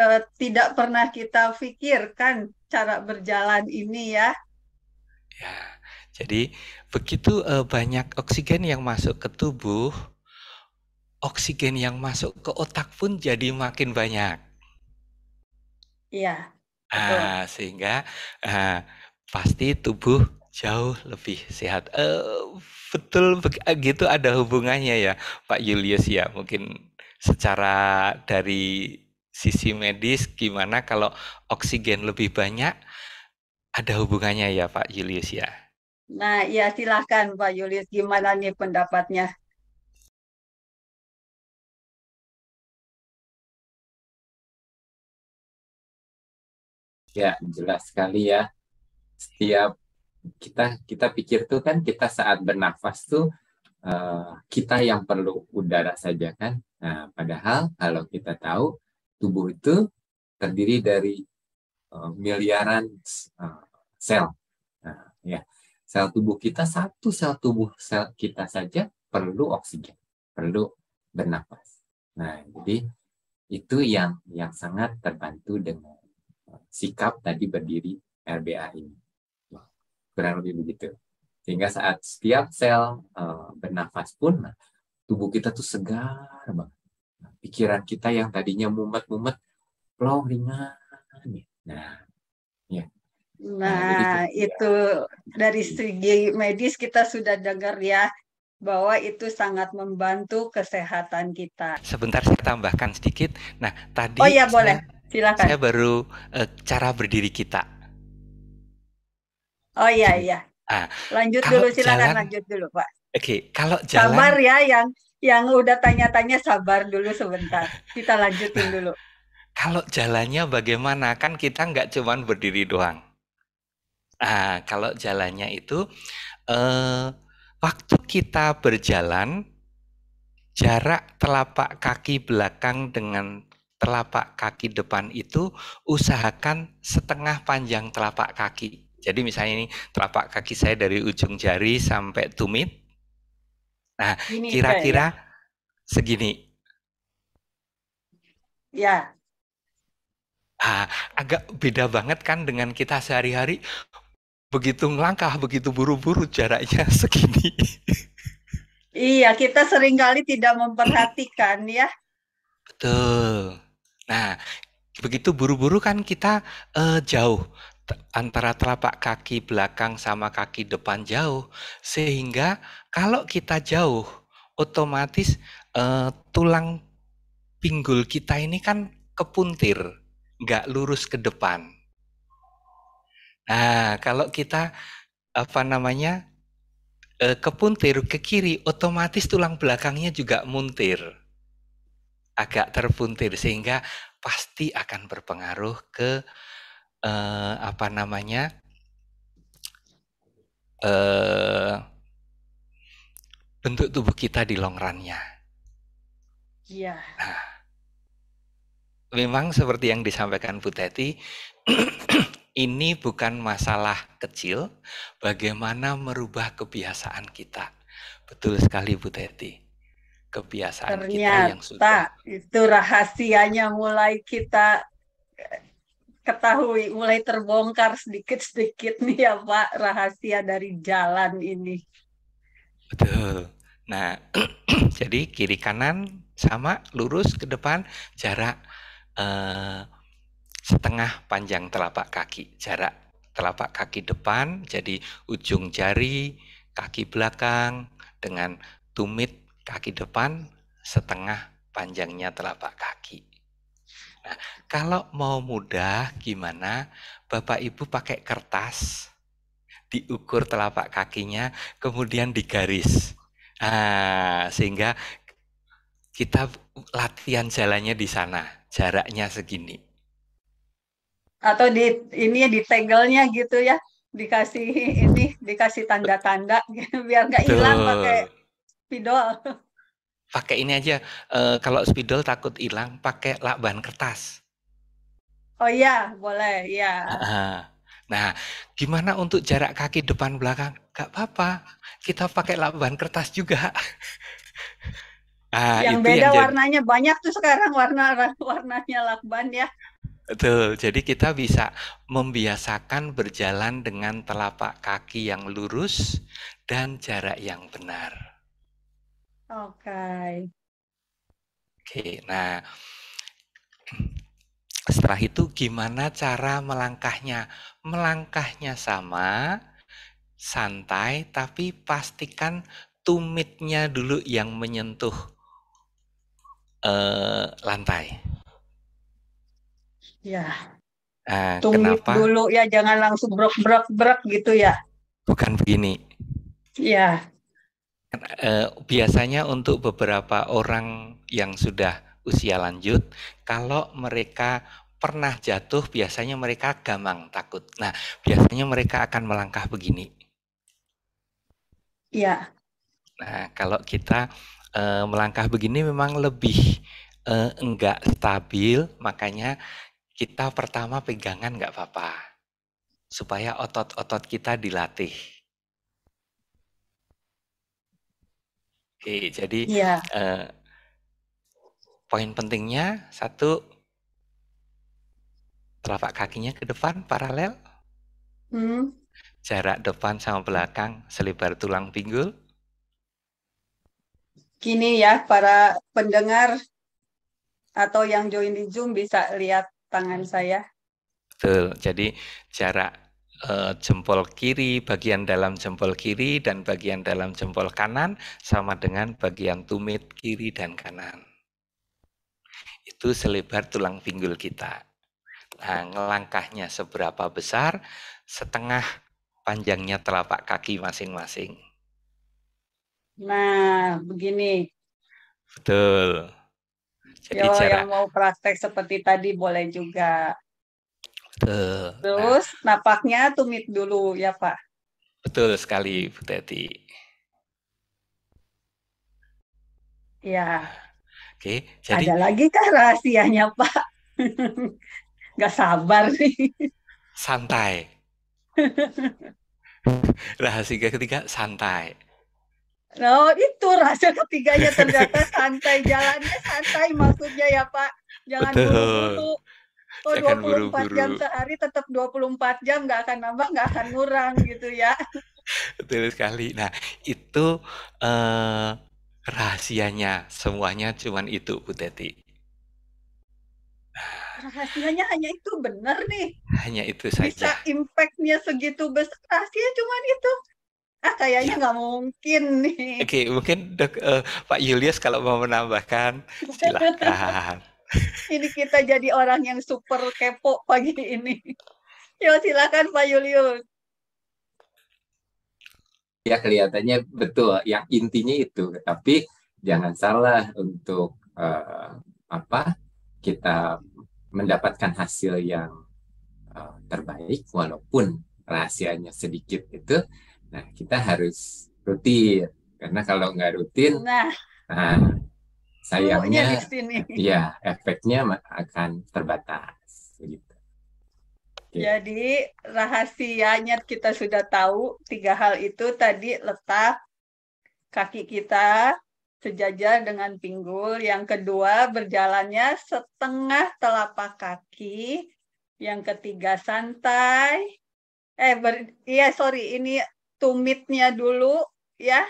uh, tidak pernah kita pikirkan cara berjalan ini ya. Ya, jadi begitu uh, banyak oksigen yang masuk ke tubuh, oksigen yang masuk ke otak pun jadi makin banyak. Iya. Ah, sehingga ah, pasti tubuh jauh lebih sehat. Uh, betul begitu eh, ada hubungannya ya Pak Julius ya. Mungkin secara dari sisi medis gimana kalau oksigen lebih banyak ada hubungannya ya Pak Julius ya. Nah ya silahkan Pak Julius gimana nih pendapatnya. Ya, jelas sekali ya. Setiap kita kita pikir tuh kan kita saat bernafas tuh uh, kita yang perlu udara saja kan. Nah, padahal kalau kita tahu tubuh itu terdiri dari uh, miliaran uh, sel. Nah, ya. Sel tubuh kita satu sel tubuh sel kita saja perlu oksigen, perlu bernapas. Nah, jadi itu yang yang sangat terbantu dengan sikap tadi berdiri RBA ini kurang lebih begitu sehingga saat setiap sel uh, bernafas pun nah, tubuh kita tuh segar banget nah, pikiran kita yang tadinya mumet-mumet plong ringan ya. nah ya Nah, nah itu ya. dari segi medis kita sudah dengar ya bahwa itu sangat membantu kesehatan kita. Sebentar saya tambahkan sedikit. Nah, tadi Oh iya boleh. Silakan. Saya baru uh, cara berdiri kita Oh iya iya. Nah, lanjut dulu silakan jalan, lanjut dulu Pak. Oke, okay, kalau jalan Sabar ya yang yang udah tanya-tanya sabar dulu sebentar. Kita lanjutin dulu. Kalau jalannya bagaimana? Kan kita nggak cuman berdiri doang. Nah, kalau jalannya itu eh, waktu kita berjalan jarak telapak kaki belakang dengan telapak kaki depan itu usahakan setengah panjang telapak kaki. Jadi misalnya ini telapak kaki saya dari ujung jari sampai tumit. Nah, kira-kira ya? segini. Ya. Ah, agak beda banget kan dengan kita sehari-hari. Begitu ngelangkah, begitu buru-buru jaraknya *laughs* segini. Iya, kita seringkali tidak memperhatikan ya. Betul. Nah, begitu buru-buru kan kita uh, jauh antara telapak kaki belakang sama kaki depan jauh sehingga kalau kita jauh otomatis uh, tulang pinggul kita ini kan kepuntir nggak lurus ke depan nah kalau kita apa namanya uh, kepuntir ke kiri otomatis tulang belakangnya juga muntir agak terpuntir sehingga pasti akan berpengaruh ke eh, apa namanya eh, bentuk tubuh kita di long run-nya. Iya. Nah, memang seperti yang disampaikan Bu Teti, *clears throat* ini bukan masalah kecil bagaimana merubah kebiasaan kita. Betul sekali Bu Teti. Kebiasaan Ternyata, kita yang sudah itu rahasianya mulai kita ketahui, mulai terbongkar sedikit-sedikit *laughs* nih ya Pak rahasia dari jalan ini. Betul. Nah, *clears throat* jadi kiri kanan sama lurus ke depan jarak eh, setengah panjang telapak kaki. Jarak telapak kaki depan jadi ujung jari, kaki belakang dengan tumit kaki depan setengah panjangnya telapak kaki kalau mau mudah gimana? Bapak Ibu pakai kertas, diukur telapak kakinya, kemudian digaris. ah, sehingga kita latihan jalannya di sana, jaraknya segini. Atau di ini di tegelnya gitu ya, dikasih ini dikasih tanda-tanda *laughs* biar nggak hilang pakai spidol pakai ini aja e, kalau spidol takut hilang pakai lakban kertas oh iya boleh iya nah gimana untuk jarak kaki depan belakang gak apa-apa kita pakai lakban kertas juga *laughs* ah, yang beda yang warnanya jadi... banyak tuh sekarang warna warnanya lakban ya Betul, jadi kita bisa membiasakan berjalan dengan telapak kaki yang lurus dan jarak yang benar. Oke. Okay. Oke, okay, nah setelah itu gimana cara melangkahnya? Melangkahnya sama, santai, tapi pastikan tumitnya dulu yang menyentuh uh, lantai. Ya. Nah, Tumit kenapa? dulu ya, jangan langsung brok brok brok gitu ya. Bukan begini. Ya. Eh, biasanya untuk beberapa orang yang sudah usia lanjut, kalau mereka pernah jatuh, biasanya mereka gamang takut. Nah, biasanya mereka akan melangkah begini. Iya. Nah, kalau kita uh, melangkah begini memang lebih uh, enggak stabil, makanya kita pertama pegangan enggak apa-apa. Supaya otot-otot kita dilatih. Oke, jadi yeah. Iya. uh, poin pentingnya satu telapak kakinya ke depan paralel, hmm. jarak depan sama belakang selebar tulang pinggul. Kini ya para pendengar atau yang join di Zoom bisa lihat tangan saya. Betul. Jadi jarak Eh, jempol kiri, bagian dalam jempol kiri dan bagian dalam jempol kanan sama dengan bagian tumit kiri dan kanan. Itu selebar tulang pinggul kita. Nah, ngelangkahnya seberapa besar? Setengah panjangnya telapak kaki masing-masing. Nah, begini. Betul. Jadi Yo, jarak... yang mau praktek seperti tadi boleh juga. Terus nah. napaknya tumit dulu ya Pak. Betul sekali Bu Teti. Ya. Oke, jadi ada lagi kah rahasianya Pak? *laughs* Gak sabar nih. Santai. *laughs* rahasia ketiga santai. No, oh, itu rahasia ketiganya ternyata santai jalannya santai maksudnya ya Pak. Jangan buru-buru oh, 24 buru-buru. jam sehari tetap 24 jam, nggak akan nambah, nggak akan ngurang gitu ya. *laughs* Betul sekali. Nah, itu eh, rahasianya. Semuanya cuman itu, Bu Teti. Rahasianya hanya itu, benar nih. Hanya itu saja. Bisa impactnya segitu besar, rahasia cuman itu ah kayaknya ya. nggak ya. mungkin nih. Oke, okay, mungkin dok, uh, Pak Julius kalau mau menambahkan *laughs* silakan ini kita jadi orang yang super kepo pagi ini. Yo silakan Pak Yulius. Ya kelihatannya betul, yang intinya itu. Tapi jangan salah untuk uh, apa kita mendapatkan hasil yang uh, terbaik walaupun rahasianya sedikit itu. Nah kita harus rutin karena kalau nggak rutin, nah, nah sayangnya ya efeknya akan terbatas gitu. jadi rahasianya kita sudah tahu tiga hal itu tadi letak kaki kita sejajar dengan pinggul yang kedua berjalannya setengah telapak kaki yang ketiga santai eh ber, iya sorry ini tumitnya dulu ya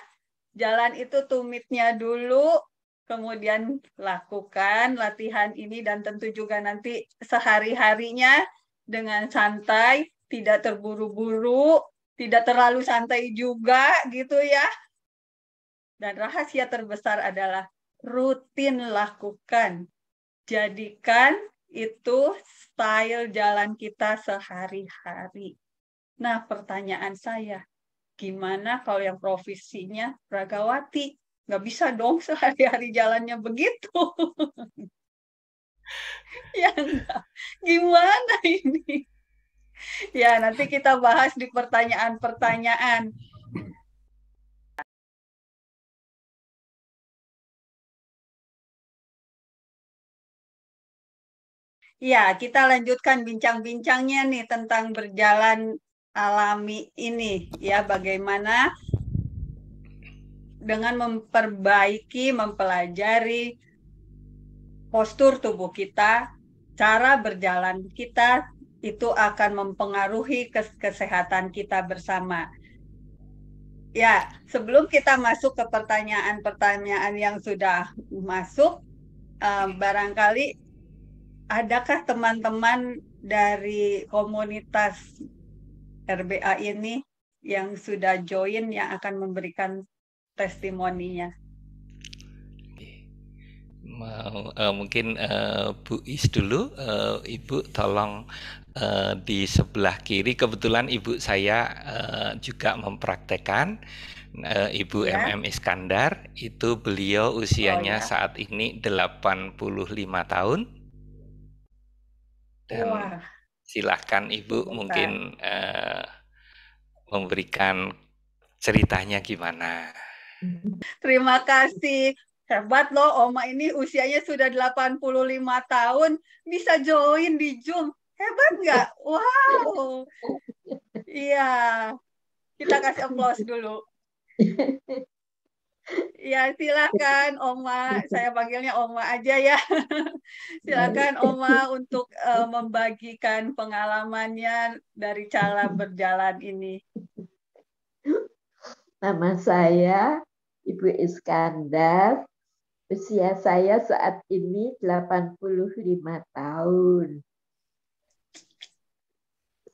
jalan itu tumitnya dulu kemudian lakukan latihan ini dan tentu juga nanti sehari-harinya dengan santai, tidak terburu-buru, tidak terlalu santai juga gitu ya. Dan rahasia terbesar adalah rutin lakukan. Jadikan itu style jalan kita sehari-hari. Nah, pertanyaan saya, gimana kalau yang profesinya Ragawati? nggak bisa dong sehari-hari jalannya begitu *laughs* ya enggak. gimana ini ya nanti kita bahas di pertanyaan-pertanyaan Ya, kita lanjutkan bincang-bincangnya nih tentang berjalan alami ini ya bagaimana dengan memperbaiki, mempelajari postur tubuh kita, cara berjalan kita itu akan mempengaruhi kesehatan kita bersama. Ya, sebelum kita masuk ke pertanyaan-pertanyaan yang sudah masuk, eh, barangkali adakah teman-teman dari komunitas RBA ini yang sudah join yang akan memberikan testimoninya mau uh, mungkin uh, Bu Is dulu uh, Ibu tolong uh, di sebelah kiri kebetulan Ibu saya uh, juga mempraktekan uh, Ibu ya. MM Iskandar itu beliau usianya oh, ya. saat ini 85 tahun dan Wah. silahkan Ibu Bentar. mungkin uh, memberikan ceritanya gimana Mm-hmm. Terima kasih. Hebat loh Oma ini usianya sudah 85 tahun bisa join di Zoom. Hebat nggak? Wow. Iya. Kita kasih applause dulu. Ya silakan Oma, saya panggilnya Oma aja ya. *laughs* silakan Oma untuk uh, membagikan pengalamannya dari cara berjalan ini. Nama saya Ibu Iskandar. Usia saya saat ini 85 tahun.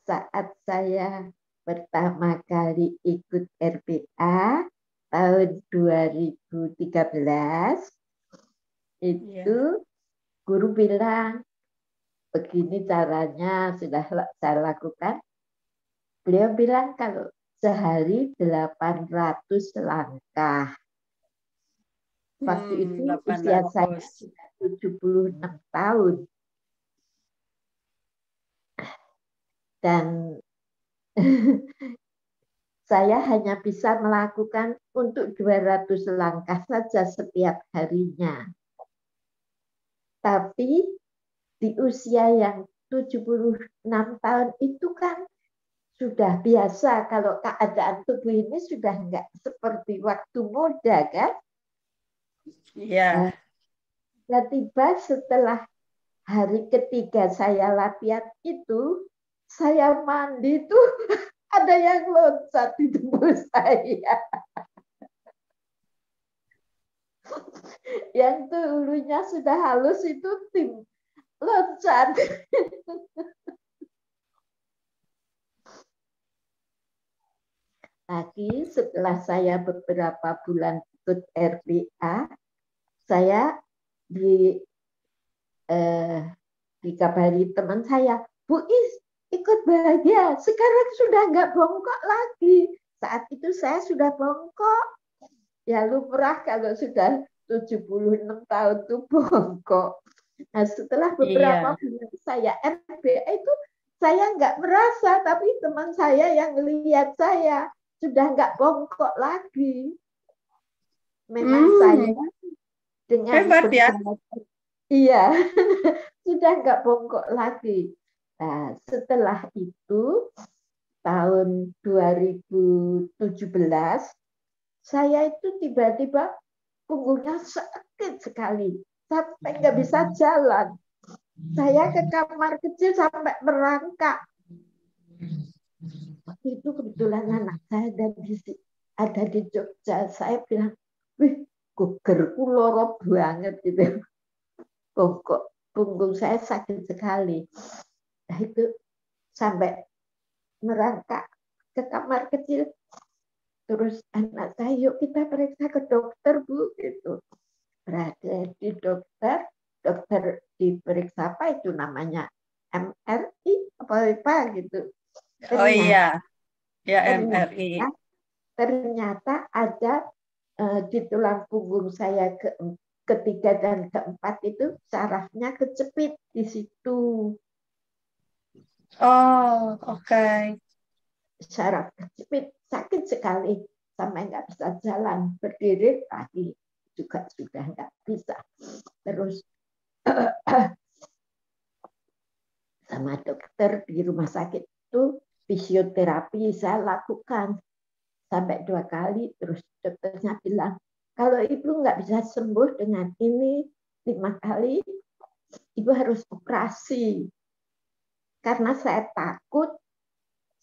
Saat saya pertama kali ikut RPA tahun 2013, iya. itu ya. guru bilang, begini caranya sudah saya lakukan. Beliau bilang kalau sehari 800 langkah. Waktu hmm, itu usia saya 76 tahun. Dan *laughs* saya hanya bisa melakukan untuk 200 langkah saja setiap harinya. Tapi di usia yang 76 tahun itu kan sudah biasa kalau keadaan tubuh ini sudah enggak seperti waktu muda kan? Iya. Yeah. Nah, tiba setelah hari ketiga saya latihan itu, saya mandi tuh *laughs* ada yang loncat di tubuh saya. *laughs* yang tulunya sudah halus itu tim loncat. *laughs* lagi setelah saya beberapa bulan ikut RPA, saya di eh, dikabari teman saya, Bu Is ikut bahagia. Sekarang sudah nggak bongkok lagi. Saat itu saya sudah bongkok. Ya lumrah kalau sudah 76 tahun tuh bongkok. Nah setelah iya. beberapa iya. bulan saya RPA itu saya nggak merasa, tapi teman saya yang lihat saya sudah nggak bongkok lagi. Memang hmm. saya dengan Hebat ya. Iya, *laughs* sudah nggak bongkok lagi. Nah, setelah itu tahun 2017 saya itu tiba-tiba punggungnya sakit sekali sampai nggak bisa hmm. jalan. Saya ke kamar kecil sampai merangkak. Waktu itu kebetulan anak saya ada di ada di Jogja. Saya bilang, wih, gugerku lorok banget gitu. Pokok punggung saya sakit sekali. Nah itu sampai merangkak ke kamar kecil. Terus anak saya, yuk kita periksa ke dokter bu gitu. berada di dokter, dokter diperiksa apa itu namanya MRI apa apa gitu Ternyata, oh iya, ya MRI. Ternyata, ada uh, di tulang punggung saya ke, ketiga dan keempat itu sarafnya kecepit di situ. Oh, oke. Okay. Saraf kecepit sakit sekali sampai nggak bisa jalan berdiri lagi juga sudah nggak bisa. Terus *clears throat* sama dokter di rumah sakit itu fisioterapi saya lakukan sampai dua kali terus dokternya bilang kalau ibu nggak bisa sembuh dengan ini lima kali ibu harus operasi karena saya takut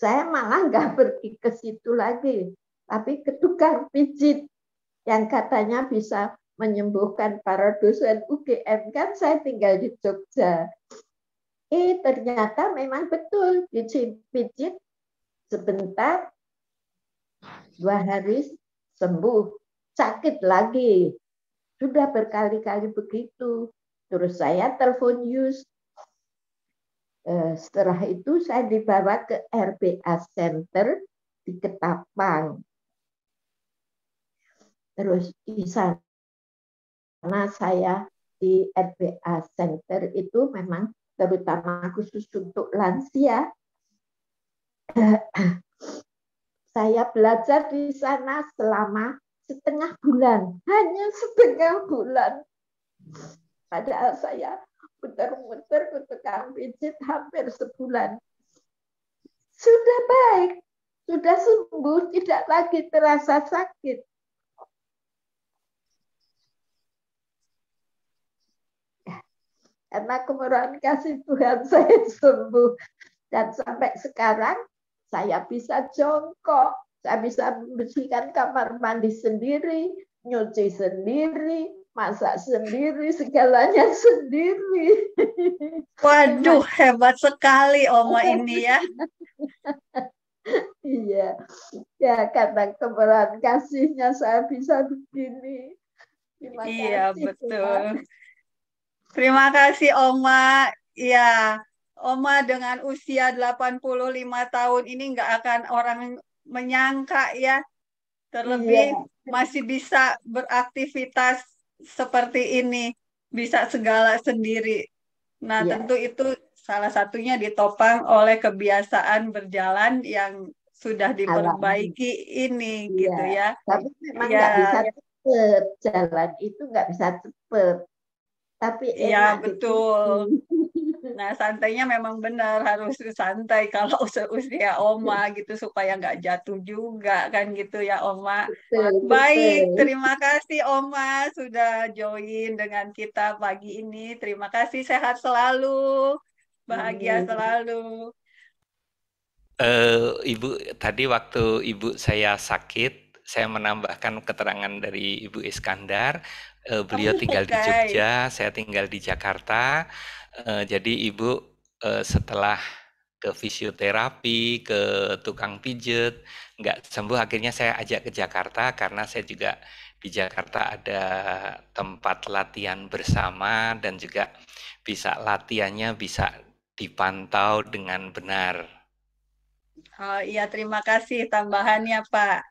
saya malah nggak *laughs* pergi ke situ lagi tapi ke tukang pijit yang katanya bisa menyembuhkan para dosen UGM kan saya tinggal di Jogja Eh ternyata memang betul cuci pijit sebentar dua hari sembuh sakit lagi sudah berkali-kali begitu terus saya telepon Yus eh, setelah itu saya dibawa ke RBA Center di Ketapang terus di sana saya di RBA Center itu memang terutama khusus untuk lansia. *clears throat* Saya belajar di sana selama setengah bulan, hanya setengah bulan. Padahal saya muter-muter ke tukang pijit hampir sebulan. Sudah baik, sudah sembuh, tidak lagi terasa sakit. Karena kemurahan kasih Tuhan *laughs* saya sembuh. Dan sampai sekarang saya bisa jongkok, saya bisa membersihkan kamar mandi sendiri, nyuci sendiri, masak sendiri, segalanya *laughs* sendiri. Waduh, hebat sekali Oma *laughs* ini ya. Iya, ya karena kemurahan kasihnya saya bisa begini. Terima iya betul. Terima kasih Oma. Ya, Oma dengan usia 85 tahun ini nggak akan orang menyangka ya. Terlebih iya. masih bisa beraktivitas seperti ini, bisa segala sendiri. Nah, iya. tentu itu salah satunya ditopang oleh kebiasaan berjalan yang sudah diperbaiki Alam. ini iya. gitu ya. Tapi memang iya. nggak ya. bisa cepet jalan itu nggak bisa cepet tapi ya betul. Hmm. *laughs* Nah, santainya memang benar harus santai kalau usia Oma iya. gitu supaya nggak jatuh juga kan gitu ya Oma. Betul, Baik, betul. terima kasih Oma sudah join dengan kita pagi ini. Terima kasih sehat selalu. Bahagia hmm. selalu. Uh, Ibu, tadi waktu Ibu saya sakit, saya menambahkan keterangan dari Ibu Iskandar Uh, beliau tinggal di Jogja, saya tinggal di Jakarta. Uh, jadi ibu uh, setelah ke fisioterapi, ke tukang pijet, nggak sembuh. Akhirnya saya ajak ke Jakarta karena saya juga di Jakarta ada tempat latihan bersama dan juga bisa latihannya bisa dipantau dengan benar. Oh iya terima kasih tambahannya Pak.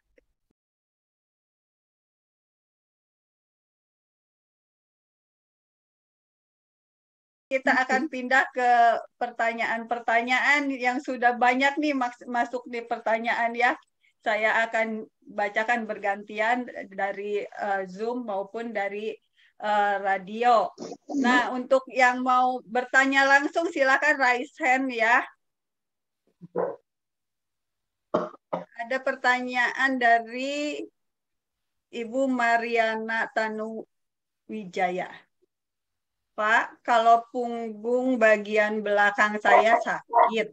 kita akan pindah ke pertanyaan-pertanyaan yang sudah banyak nih masuk di pertanyaan ya. Saya akan bacakan bergantian dari uh, Zoom maupun dari uh, radio. Nah, untuk yang mau bertanya langsung silakan raise hand ya. Ada pertanyaan dari Ibu Mariana Tanu Wijaya. Pak, kalau punggung bagian belakang saya sakit,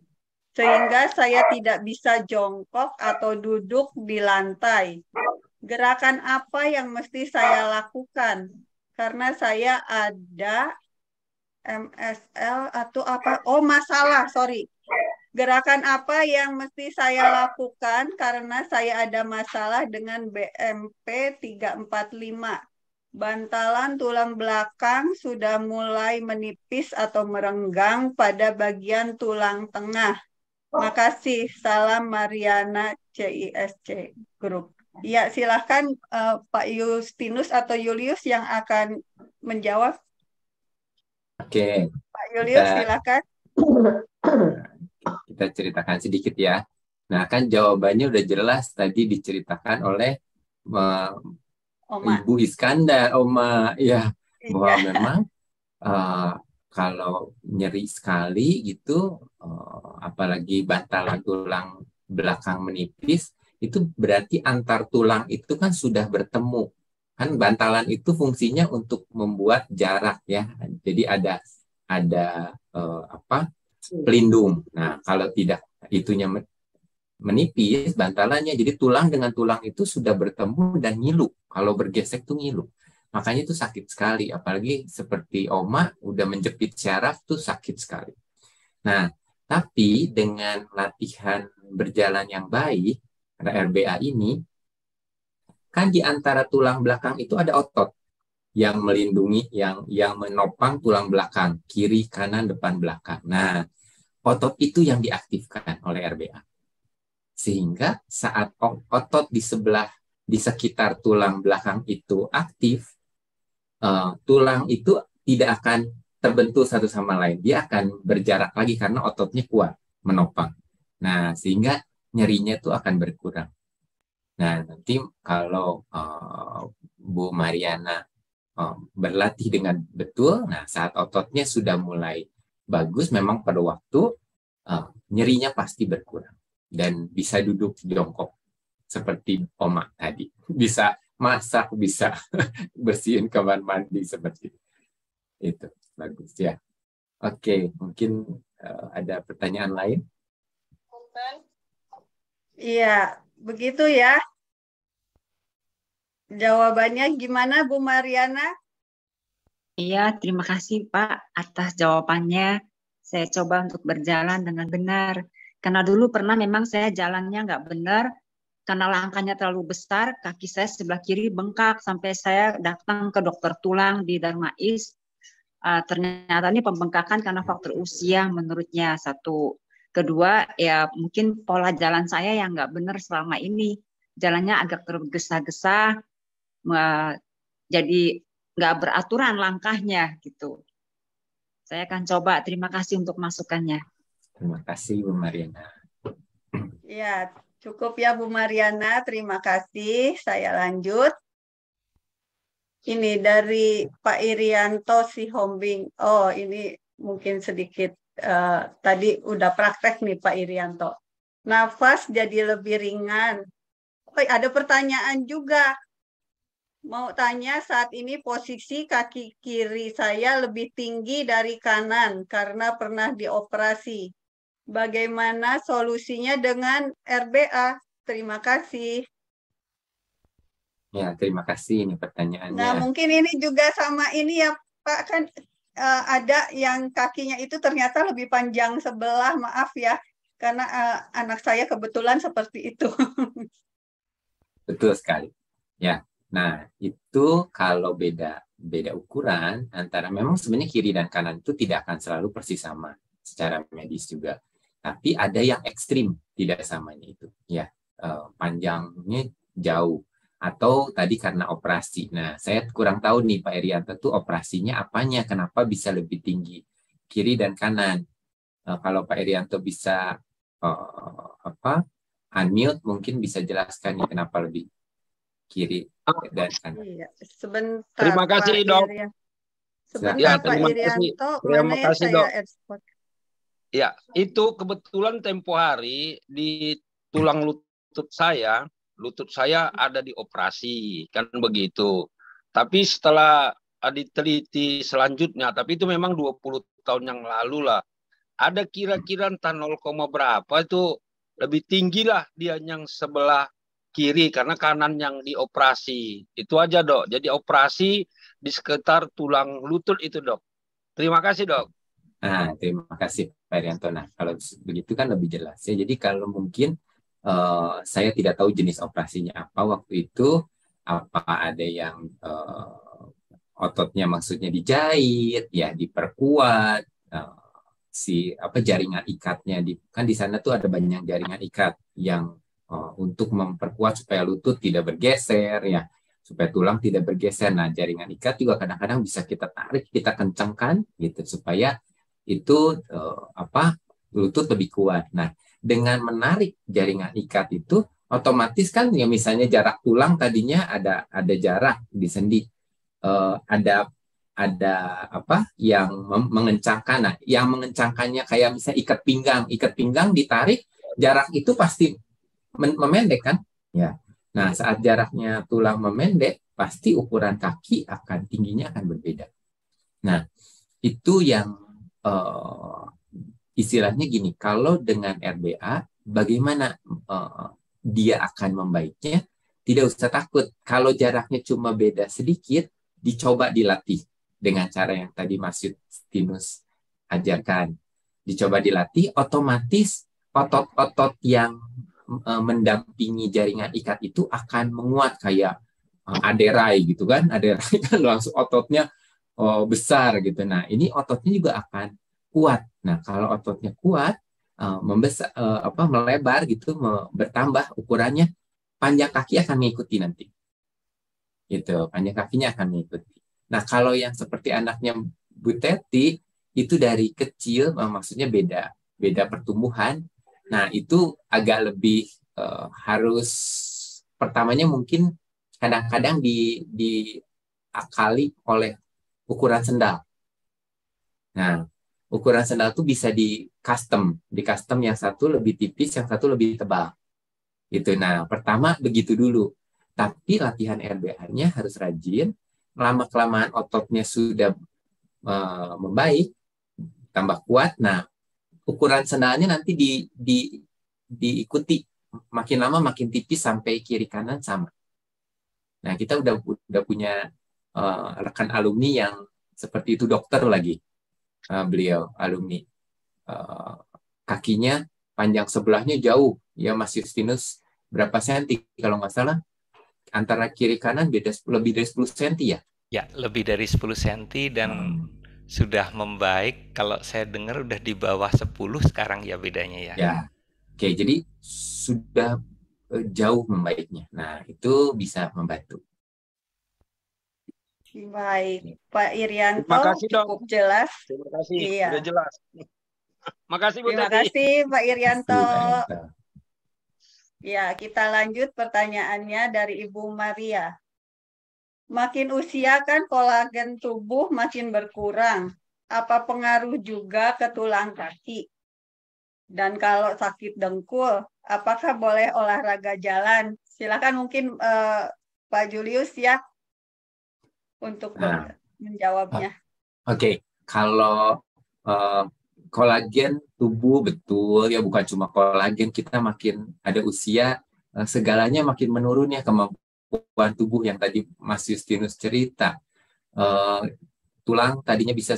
sehingga saya tidak bisa jongkok atau duduk di lantai. Gerakan apa yang mesti saya lakukan? Karena saya ada MSL atau apa? Oh, masalah, sorry. Gerakan apa yang mesti saya lakukan karena saya ada masalah dengan BMP 345 bantalan tulang belakang sudah mulai menipis atau merenggang pada bagian tulang tengah. Makasih. Salam Mariana CISC Group. Ya, silahkan uh, eh, Pak Justinus atau Julius yang akan menjawab. Oke. Pak Julius, kita, silahkan. Kita ceritakan sedikit ya. Nah, kan jawabannya udah jelas tadi diceritakan oleh eh, Oma. Ibu Iskandar, Oma, ya bahwa iya. memang uh, kalau nyeri sekali gitu, uh, apalagi bantal tulang belakang menipis, itu berarti antar tulang itu kan sudah bertemu. Kan bantalan itu fungsinya untuk membuat jarak ya. Jadi ada ada uh, apa iya. pelindung. Nah kalau tidak itunya menipis bantalannya jadi tulang dengan tulang itu sudah bertemu dan ngilu kalau bergesek tuh ngilu makanya itu sakit sekali apalagi seperti oma udah menjepit syaraf tuh sakit sekali nah tapi dengan latihan berjalan yang baik RBA ini kan di antara tulang belakang itu ada otot yang melindungi yang yang menopang tulang belakang kiri kanan depan belakang nah otot itu yang diaktifkan oleh RBA sehingga saat otot di sebelah di sekitar tulang belakang itu aktif, uh, tulang itu tidak akan terbentuk satu sama lain. Dia akan berjarak lagi karena ototnya kuat menopang. Nah, sehingga nyerinya itu akan berkurang. Nah, nanti kalau uh, Bu Mariana uh, berlatih dengan betul, nah saat ototnya sudah mulai bagus, memang pada waktu uh, nyerinya pasti berkurang dan bisa duduk jongkok seperti oma tadi. *laughs* Bisa masak, bisa *laughs* bersihin kamar mandi seperti itu. Itu bagus ya. Oke, mungkin uh, ada pertanyaan lain? Iya, begitu ya. Jawabannya gimana Bu Mariana? Iya, terima kasih Pak atas jawabannya. Saya coba untuk berjalan dengan benar karena dulu pernah memang saya jalannya nggak benar, karena langkahnya terlalu besar, kaki saya sebelah kiri bengkak sampai saya datang ke dokter tulang di Darmais. Uh, ah, ternyata ini pembengkakan karena faktor usia menurutnya satu. Kedua, ya mungkin pola jalan saya yang nggak benar selama ini. Jalannya agak tergesa-gesa, uh, jadi nggak beraturan langkahnya gitu. Saya akan coba. Terima kasih untuk masukannya. Terima kasih Bu Mariana. Ya, cukup ya Bu Mariana. Terima kasih. Saya lanjut. Ini dari Pak Irianto si hombing. Oh, ini mungkin sedikit uh, tadi udah praktek nih Pak Irianto. Nafas jadi lebih ringan. Oh, ada pertanyaan juga. Mau tanya saat ini posisi kaki kiri saya lebih tinggi dari kanan karena pernah dioperasi bagaimana solusinya dengan RBA. Terima kasih. Ya, terima kasih ini pertanyaannya. Nah, mungkin ini juga sama ini ya Pak kan uh, ada yang kakinya itu ternyata lebih panjang sebelah, maaf ya, karena uh, anak saya kebetulan seperti itu. *laughs* Betul sekali. Ya. Nah, itu kalau beda beda ukuran antara memang sebenarnya kiri dan kanan itu tidak akan selalu persis sama secara medis juga tapi ada yang ekstrim tidak samanya itu ya eh, panjangnya jauh atau tadi karena operasi. Nah, saya kurang tahu nih Pak Erianto tuh operasinya apanya, kenapa bisa lebih tinggi kiri dan kanan. Eh, kalau Pak Erianto bisa eh, apa unmute mungkin bisa jelaskan nih kenapa lebih kiri oh, dan kanan. Iya. sebentar. Terima kasih, iya, Pak Dok. Sebentar ya, terima Pak Irianto, kasih. Terima kasih, Dok. Ya, itu kebetulan tempo hari di tulang lutut saya, lutut saya ada di operasi, kan begitu. Tapi setelah ah, diteliti selanjutnya, tapi itu memang 20 tahun yang lalu lah. Ada kira-kira entah 0, berapa itu lebih tinggi lah dia yang sebelah kiri karena kanan yang dioperasi. Itu aja dok. Jadi operasi di sekitar tulang lutut itu dok. Terima kasih dok. Nah, terima kasih Pak Rianto. Nah, kalau begitu kan lebih jelas ya. Jadi kalau mungkin uh, saya tidak tahu jenis operasinya apa waktu itu, apa ada yang uh, ototnya maksudnya dijahit, ya diperkuat, uh, si apa jaringan ikatnya di kan di sana tuh ada banyak jaringan ikat yang uh, untuk memperkuat supaya lutut tidak bergeser ya supaya tulang tidak bergeser nah jaringan ikat juga kadang-kadang bisa kita tarik kita kencangkan gitu supaya itu uh, apa lutut lebih kuat. Nah, dengan menarik jaringan ikat itu otomatis kan ya misalnya jarak tulang tadinya ada ada jarak di sendi uh, ada ada apa yang mengencangkan nah yang mengencangkannya kayak bisa ikat pinggang ikat pinggang ditarik jarak itu pasti memendek kan ya nah saat jaraknya tulang memendek pasti ukuran kaki akan tingginya akan berbeda nah itu yang uh, istilahnya gini, kalau dengan RBA bagaimana uh, dia akan membaiknya? Tidak usah takut. Kalau jaraknya cuma beda sedikit, dicoba dilatih dengan cara yang tadi Mas Tinus ajarkan. Dicoba dilatih, otomatis otot-otot yang uh, mendampingi jaringan ikat itu akan menguat kayak uh, aderai gitu kan. Aderai *laughs* kan langsung ototnya uh, besar gitu. Nah, ini ototnya juga akan kuat. Nah, kalau ototnya kuat, uh, eh, membesar uh, eh, apa melebar gitu, bertambah ukurannya, panjang kaki akan mengikuti nanti. Gitu, panjang kakinya akan mengikuti. Nah, kalau yang seperti anaknya Buteti itu dari kecil uh, maksudnya beda, beda pertumbuhan. Nah, itu agak lebih uh, harus pertamanya mungkin kadang-kadang di diakali oleh ukuran sendal. Nah, ukuran sendal itu bisa di custom, di custom yang satu lebih tipis, yang satu lebih tebal. Itu. Nah, pertama begitu dulu. Tapi latihan RBA-nya harus rajin. Lama kelamaan ototnya sudah e, membaik, tambah kuat. Nah, ukuran sendalnya nanti di, di diikuti makin lama makin tipis sampai kiri kanan sama. Nah, kita udah udah punya uh, rekan alumni yang seperti itu dokter lagi uh, beliau alumni uh, kakinya panjang sebelahnya jauh ya Mas Justinus berapa senti kalau nggak salah antara kiri kanan beda lebih dari 10 senti ya ya lebih dari 10 senti dan hmm sudah membaik kalau saya dengar udah di bawah 10 sekarang ya bedanya ya. Ya. Oke, jadi sudah jauh membaiknya. Nah, itu bisa membantu. Baik, iya. Pak Irianto. Terima kasih dong. Cukup jelas. Terima kasih. Iya. Sudah jelas. Makasih Bu Terima Tati. kasih Pak Irianto. Iya, ya, kita lanjut pertanyaannya dari Ibu Maria. Makin usia kan kolagen tubuh makin berkurang. Apa pengaruh juga ke tulang kaki? Dan kalau sakit dengkul, apakah boleh olahraga jalan? Silakan mungkin eh, Pak Julius ya untuk nah. menjawabnya. Ah, oke, okay. kalau uh, kolagen tubuh betul ya bukan cuma kolagen kita makin ada usia eh, segalanya makin menurun ya kemampuan tubuh yang tadi Mas Justinus cerita. Uh, tulang tadinya bisa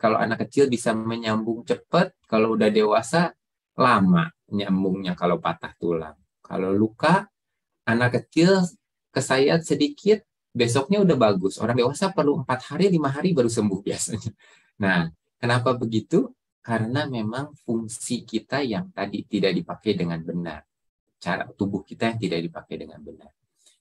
kalau anak kecil bisa menyambung cepat, kalau udah dewasa lama nyambungnya kalau patah tulang. Kalau luka anak kecil kesayat sedikit besoknya udah bagus. Orang dewasa perlu empat hari, lima hari baru sembuh *laughs* biasanya. Nah, kenapa begitu? Karena memang fungsi kita yang tadi tidak dipakai dengan benar. Cara tubuh kita yang tidak dipakai dengan benar.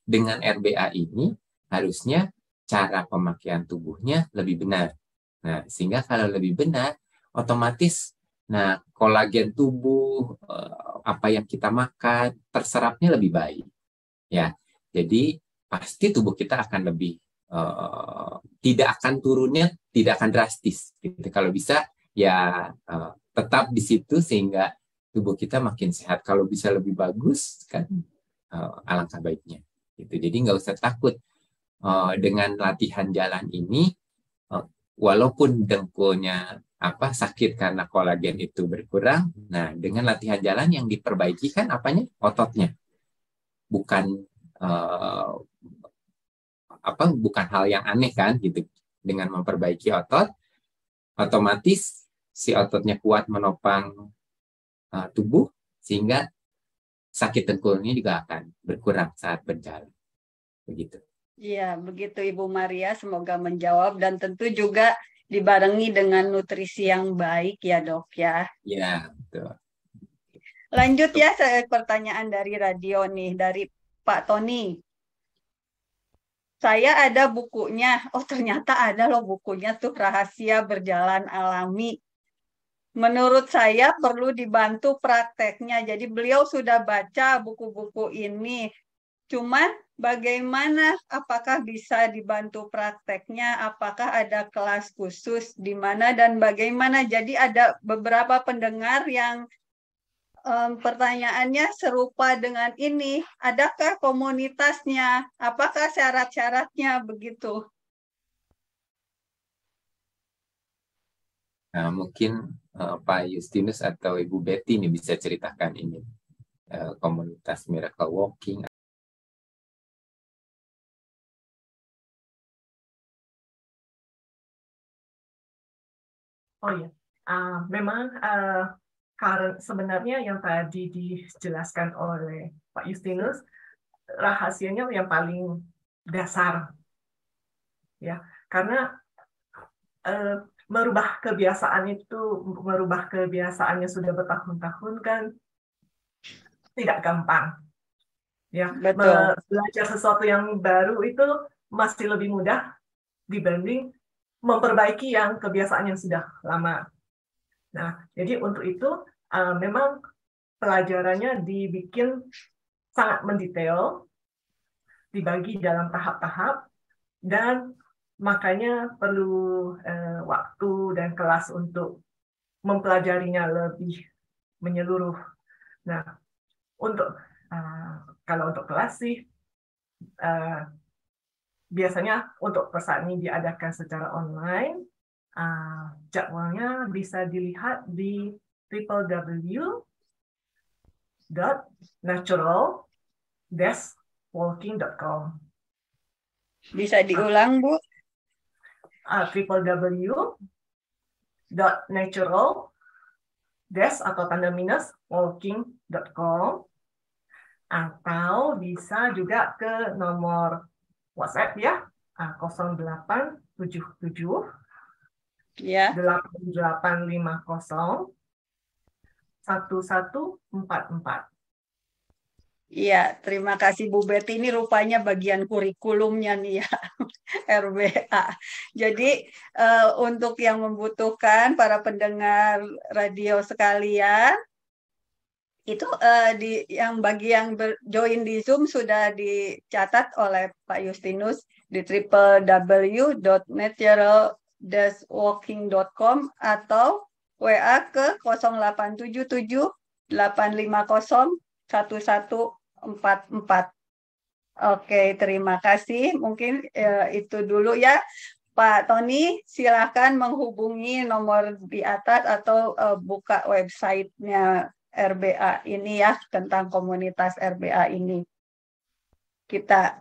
Dengan RBA ini, harusnya cara pemakaian tubuhnya lebih benar. Nah, sehingga kalau lebih benar, otomatis Nah, kolagen tubuh, eh, apa yang kita makan, terserapnya lebih baik. Ya, jadi pasti tubuh kita akan lebih uh, tidak akan turunnya tidak akan drastis gitu kalau bisa ya uh, tetap di situ sehingga tubuh kita makin sehat kalau bisa lebih bagus kan uh, alangkah baiknya gitu jadi nggak usah takut uh, dengan latihan jalan ini uh, walaupun dengkulnya apa sakit karena kolagen itu berkurang nah dengan latihan jalan yang diperbaiki kan apanya ototnya bukan uh, apa bukan hal yang aneh kan gitu dengan memperbaiki otot otomatis si ototnya kuat menopang uh, tubuh sehingga sakit tengkulnya juga akan berkurang saat berjalan begitu Iya, begitu Ibu Maria. Semoga menjawab dan tentu juga dibarengi dengan nutrisi yang baik ya dok ya. Iya, betul. Lanjut ya pertanyaan dari radio nih dari Pak Tony. Saya ada bukunya. Oh, ternyata ada loh bukunya tuh Rahasia Berjalan Alami. Menurut saya perlu dibantu prakteknya. Jadi beliau sudah baca buku-buku ini. Cuman bagaimana apakah bisa dibantu prakteknya apakah ada kelas khusus di mana dan bagaimana jadi ada beberapa pendengar yang um, pertanyaannya serupa dengan ini. Adakah komunitasnya? Apakah syarat-syaratnya begitu? Nah, mungkin uh, Pak Justinus atau Ibu Betty ini bisa ceritakan ini uh, komunitas Miracle Walking. Oh ya, uh, memang uh, karena sebenarnya yang tadi dijelaskan oleh Pak Justinus rahasianya yang paling dasar ya karena e, merubah kebiasaan itu merubah kebiasaannya sudah bertahun-tahun kan tidak gampang ya Betul. belajar sesuatu yang baru itu masih lebih mudah dibanding memperbaiki yang kebiasaan yang sudah lama Nah, jadi untuk itu uh, memang pelajarannya dibikin sangat mendetail, dibagi dalam tahap-tahap, dan makanya perlu uh, waktu dan kelas untuk mempelajarinya lebih menyeluruh. Nah, untuk uh, kalau untuk kelas sih uh, biasanya untuk pesan ini diadakan secara online Uh, jadwalnya bisa dilihat di www.natural-walking.com. Bisa diulang, Bu? Uh, ah, ah, www.natural des atau tanda minus walking.com atau bisa juga ke nomor WhatsApp ya 0877 ya. 8850 1144. Iya, terima kasih Bu Betty. Ini rupanya bagian kurikulumnya nih ya, *laughs* RBA. Jadi eh, untuk yang membutuhkan para pendengar radio sekalian, itu eh, di yang bagi yang join di Zoom sudah dicatat oleh Pak Justinus di triple w www.natural theswalking.com atau WA ke 0877 850 1144. Oke, terima kasih. Mungkin eh, itu dulu ya. Pak Tony, silakan menghubungi nomor di atas atau eh, buka websitenya RBA ini ya tentang komunitas RBA ini. Kita,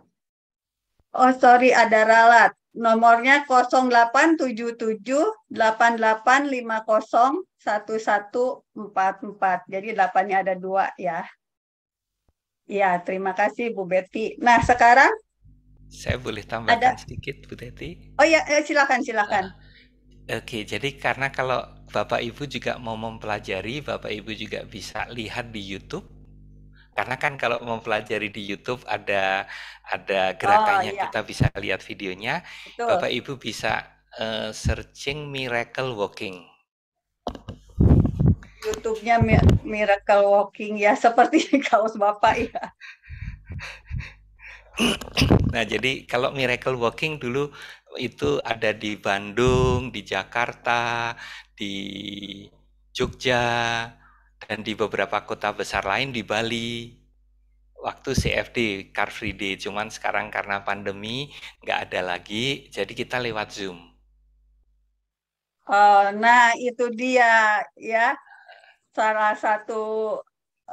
oh sorry ada ralat. Nomornya 087788501144. Jadi 8-nya ada dua ya. Ya, terima kasih Bu Betty. Nah, sekarang saya boleh tambahkan ada... sedikit Bu Betty? Oh ya, eh, silakan silakan. Uh, Oke, okay, jadi karena kalau Bapak Ibu juga mau mempelajari, Bapak Ibu juga bisa lihat di YouTube karena kan kalau mempelajari di YouTube ada ada oh, gerakannya oh, iya. kita bisa lihat videonya. Betul. Bapak Ibu bisa uh, searching miracle walking. YouTube-nya miracle walking ya *laughs* seperti kaos Bapak ya. Nah, jadi kalau miracle walking dulu itu ada di Bandung, di Jakarta, di Jogja, dan di beberapa kota besar lain di Bali waktu CFD Car Free Day cuman sekarang karena pandemi nggak ada lagi jadi kita lewat Zoom oh, nah itu dia ya salah satu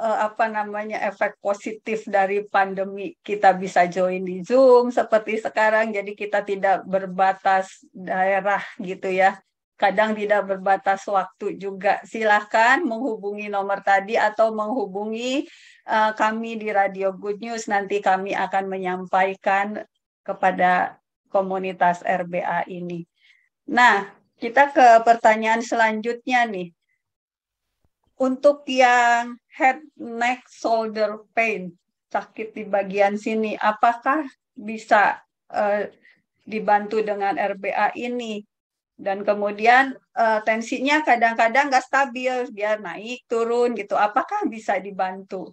eh, apa namanya efek positif dari pandemi kita bisa join di Zoom seperti sekarang jadi kita tidak berbatas daerah gitu ya kadang tidak berbatas waktu juga. Silahkan menghubungi nomor tadi atau menghubungi uh, kami di Radio Good News. Nanti kami akan menyampaikan kepada komunitas RBA ini. Nah, kita ke pertanyaan selanjutnya nih. Untuk yang head, neck, shoulder pain, sakit di bagian sini, apakah bisa uh, dibantu dengan RBA ini? dan kemudian uh, tensinya kadang-kadang nggak stabil, dia naik turun gitu. Apakah bisa dibantu?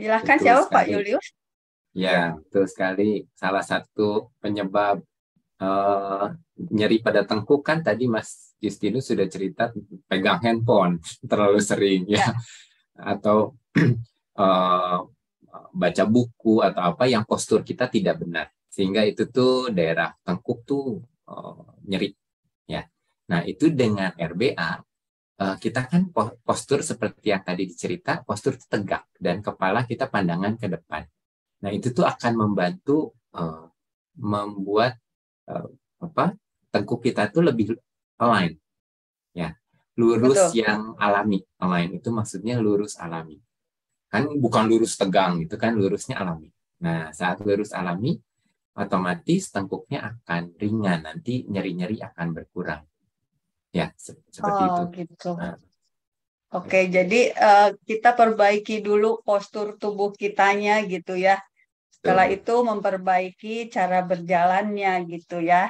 Silahkan siapa sekali. Pak Julius? Ya, betul sekali. Salah satu penyebab uh, nyeri pada tengkuk kan tadi Mas Justinus sudah cerita pegang handphone *laughs* terlalu sering ya, ya. atau uh, *clears throat* baca buku atau apa yang postur kita tidak benar sehingga itu tuh daerah tengkuk tuh uh, nyeri ya nah itu dengan RBA uh, eh, kita kan postur seperti yang tadi dicerita postur tegak dan kepala kita pandangan ke depan nah itu tuh akan membantu uh, membuat uh, apa tengkuk kita tuh lebih align ya lurus Betul. yang alami align itu maksudnya lurus alami kan bukan lurus tegang itu kan lurusnya alami nah saat lurus alami otomatis tengkuknya akan ringan nanti nyeri-nyeri akan berkurang ya seperti oh, itu gitu. nah. oke okay, jadi uh, kita perbaiki dulu postur tubuh kitanya gitu ya setelah Tuh. itu memperbaiki cara berjalannya gitu ya,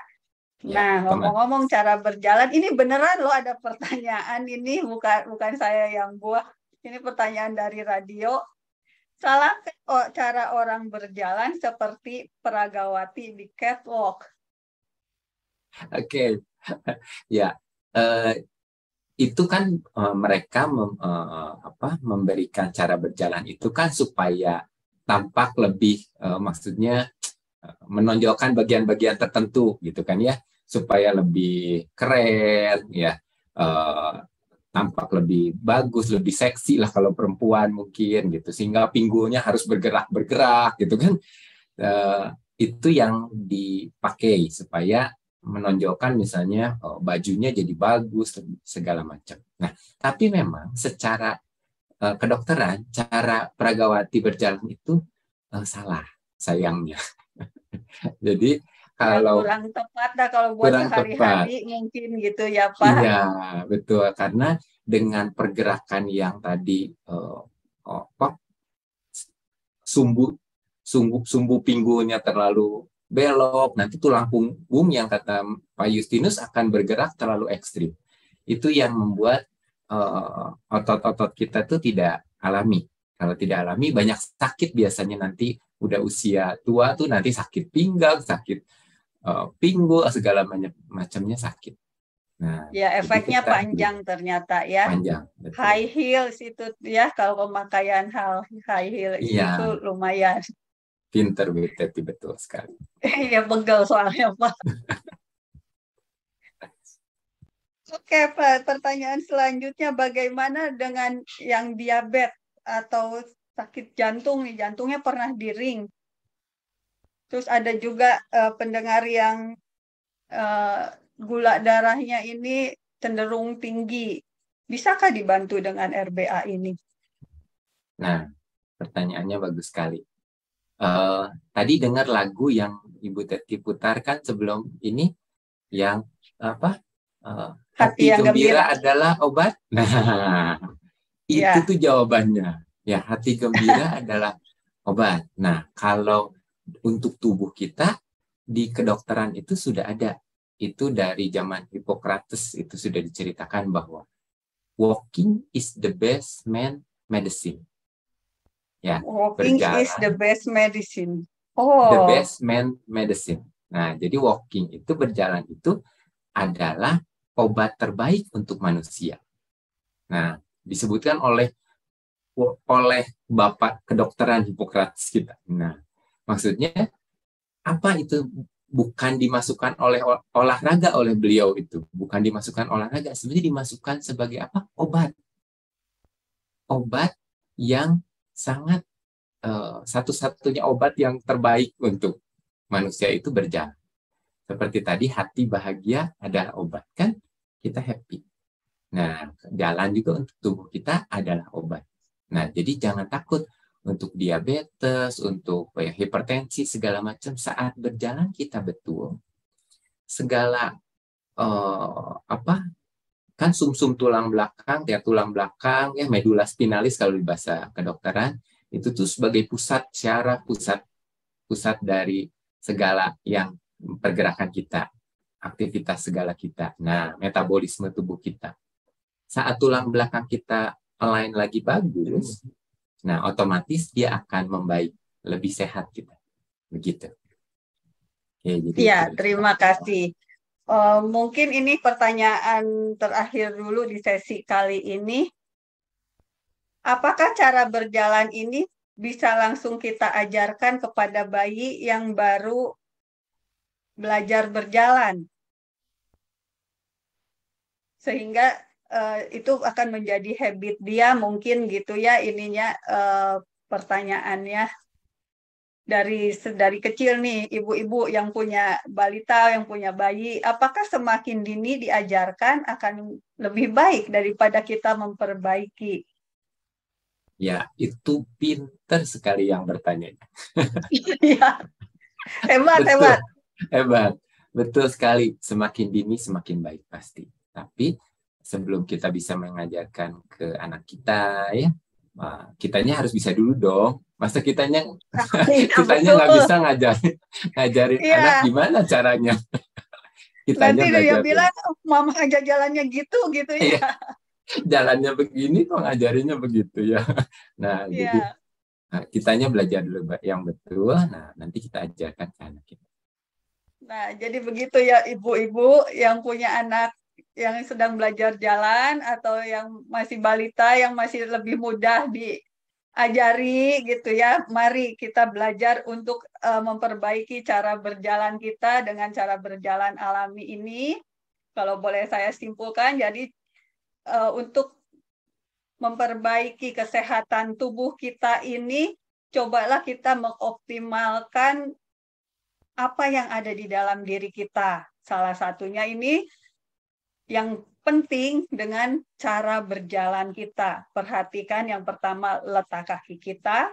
ya Nah, ngomong-ngomong ya, cara berjalan, ini beneran loh ada pertanyaan ini bukan bukan saya yang buat. Ini pertanyaan dari radio. Salah cara orang berjalan seperti peragawati di catwalk. Oke, okay. *laughs* ya uh, itu kan uh, mereka mem, uh, apa, memberikan cara berjalan itu kan supaya tampak lebih uh, maksudnya uh, menonjolkan bagian-bagian tertentu gitu kan ya supaya lebih keren ya uh, tampak lebih bagus, lebih seksi lah kalau perempuan mungkin gitu. Sehingga pinggulnya harus bergerak-bergerak gitu kan. Uh, itu yang dipakai supaya menonjolkan misalnya oh, bajunya jadi bagus segala macam. Nah, tapi memang secara uh, kedokteran cara Pragawati berjalan itu uh, salah sayangnya. *laughs* jadi kalau kurang tepat lah kalau buat sehari-hari mungkin gitu ya Pak. Iya, betul karena dengan pergerakan yang tadi uh, apa sumbu sumbu sumbu pinggulnya terlalu belok, nanti tulang punggung yang kata Pak Justinus akan bergerak terlalu ekstrim. Itu yang membuat otot eh, otot-otot kita tuh tidak alami. Kalau tidak alami banyak sakit biasanya nanti udah usia tua tuh nanti sakit pinggang, sakit Eh, pinggul segala macamnya sakit. Nah, ya efeknya kita, panjang ternyata ya. Panjang. Betul. High heels itu ya kalau pemakaian hal high heels ya. itu iya. lumayan. Pinter Bu betul sekali. *laughs* Iya pegel soalnya Pak. Oke Pak, pertanyaan selanjutnya bagaimana dengan yang diabetes atau sakit jantung nih jantungnya pernah diring Terus ada juga uh, pendengar yang uh, gula darahnya ini cenderung tinggi. Bisakah dibantu dengan RBA ini? Nah, pertanyaannya bagus sekali. Uh, tadi dengar lagu yang Ibu Teti putarkan sebelum ini yang apa? Uh, hati, hati yang gembira, gembira adalah obat. *laughs* Nah, ya. itu tuh jawabannya. Ya, hati gembira adalah obat. Nah, kalau untuk tubuh kita di kedokteran itu sudah ada. Itu dari zaman Hippocrates itu sudah diceritakan bahwa walking is the best man medicine. Ya, walking berjalan, is the best medicine. Oh. The best man medicine. Nah, jadi walking itu berjalan itu adalah obat terbaik untuk manusia. Nah, disebutkan oleh oleh Bapak kedokteran Hippocrates kita. Nah, Maksudnya apa itu bukan dimasukkan oleh olahraga oleh beliau itu, bukan dimasukkan olahraga, sebenarnya dimasukkan sebagai apa? obat. Obat yang sangat eh, satu-satunya obat yang terbaik untuk manusia itu berjalan. Seperti tadi hati bahagia adalah obat kan? Kita happy. Nah, jalan juga untuk tubuh kita adalah obat. Nah, jadi jangan takut untuk diabetes, untuk ya, hipertensi, segala macam saat berjalan kita betul, segala uh, apa kan sumsum -sum tulang belakang, ya tulang belakang, ya medula spinalis kalau di bahasa kedokteran itu tuh sebagai pusat syaraf, pusat pusat dari segala yang pergerakan kita, aktivitas segala kita. Nah, metabolisme tubuh kita. Saat tulang belakang kita lain lagi bagus, mm -hmm Nah, otomatis dia akan membaik, lebih sehat kita. Begitu. Ya, jadi ya terima kasih. Uh, mungkin ini pertanyaan terakhir dulu di sesi kali ini. Apakah cara berjalan ini bisa langsung kita ajarkan kepada bayi yang baru belajar berjalan? Sehingga Eh, itu akan menjadi habit dia mungkin gitu ya ininya uh, pertanyaannya dari dari kecil nih ibu-ibu yang punya balita yang punya bayi apakah semakin dini diajarkan akan lebih baik daripada kita memperbaiki ya itu pinter sekali yang bertanya ya. hebat betul. hebat hebat betul sekali semakin dini semakin baik pasti tapi sebelum kita bisa mengajarkan ke anak kita ya Nah, kitanya harus bisa dulu dong. Masa kitanya *laughs* iya, kitanya nggak bisa ngajarin ngajarin yeah. anak gimana caranya? *laughs* kitanya Nanti ngajarin. dia bilang oh, mama aja jalannya gitu gitu ya. Iya. *laughs* jalannya begini kok ngajarinnya begitu ya. Nah, yeah. jadi nah, kitanya belajar dulu yang betul. Nah, nanti kita ajarkan ke anak kita. Nah, jadi begitu ya ibu-ibu yang punya anak yang sedang belajar jalan atau yang masih balita yang masih lebih mudah diajari gitu ya mari kita belajar untuk uh, memperbaiki cara berjalan kita dengan cara berjalan alami ini kalau boleh saya simpulkan jadi uh, untuk memperbaiki kesehatan tubuh kita ini cobalah kita mengoptimalkan apa yang ada di dalam diri kita salah satunya ini yang penting dengan cara berjalan kita. Perhatikan yang pertama letak kaki kita,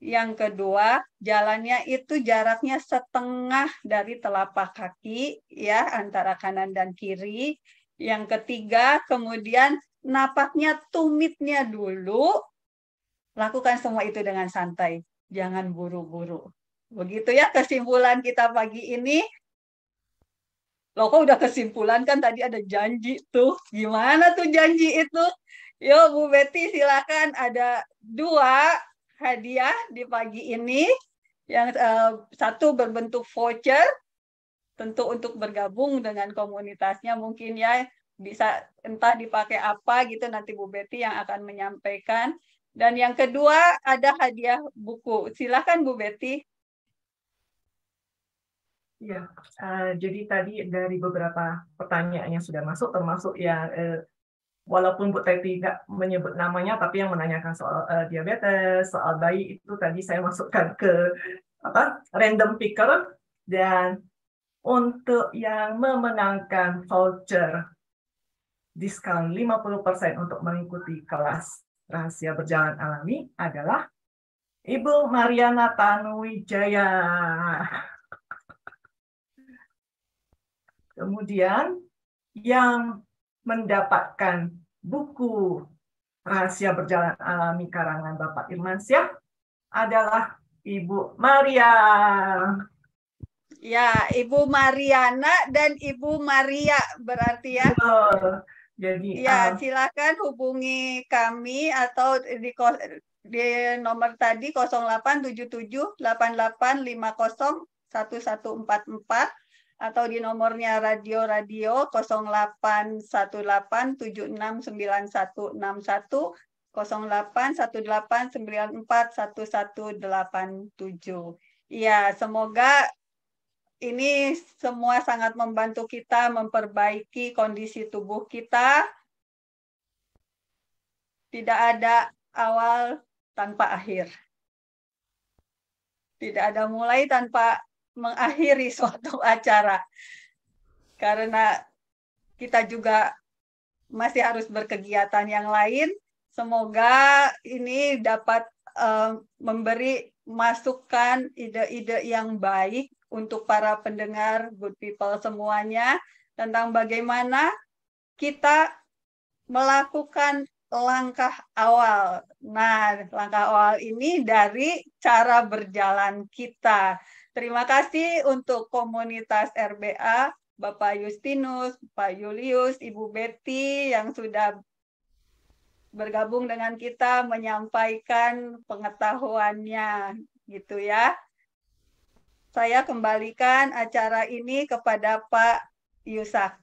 yang kedua jalannya itu jaraknya setengah dari telapak kaki ya antara kanan dan kiri. Yang ketiga kemudian napaknya tumitnya dulu. Lakukan semua itu dengan santai, jangan buru-buru. Begitu ya kesimpulan kita pagi ini. Loh kok udah kesimpulan kan tadi ada janji tuh. Gimana tuh janji itu? Yo Bu Betty silakan ada dua hadiah di pagi ini. Yang uh, satu berbentuk voucher tentu untuk bergabung dengan komunitasnya mungkin ya bisa entah dipakai apa gitu nanti Bu Betty yang akan menyampaikan. Dan yang kedua ada hadiah buku. Silakan Bu Betty. Ya, uh, jadi tadi dari beberapa pertanyaan yang sudah masuk, termasuk yang uh, eh, walaupun Bu Teti tidak menyebut namanya, tapi yang menanyakan soal uh, diabetes, soal bayi itu tadi saya masukkan ke apa random picker dan untuk yang memenangkan voucher diskon 50% untuk mengikuti kelas rahasia berjalan alami adalah Ibu Mariana Tanuwijaya. Kemudian yang mendapatkan buku Rahasia Berjalan Alami karangan Bapak Irmansyah adalah Ibu Maria. Ya, Ibu Mariana dan Ibu Maria berarti ya. Betul. Jadi ya, um, silakan hubungi kami atau di di nomor tadi 0877 8850 1144 atau di nomornya radio radio 0818769161 0818941187 Iya, semoga ini semua sangat membantu kita memperbaiki kondisi tubuh kita. Tidak ada awal tanpa akhir. Tidak ada mulai tanpa mengakhiri *laughs* suatu acara karena kita juga masih harus berkegiatan yang lain. Semoga ini dapat uh, memberi masukan ide-ide yang baik untuk para pendengar good people semuanya tentang bagaimana kita melakukan langkah awal. Nah, langkah awal ini dari cara berjalan kita. Terima kasih untuk komunitas RBA, Bapak Justinus, Pak Julius, Ibu Betty yang sudah bergabung dengan kita menyampaikan pengetahuannya gitu ya. Saya kembalikan acara ini kepada Pak Yusak.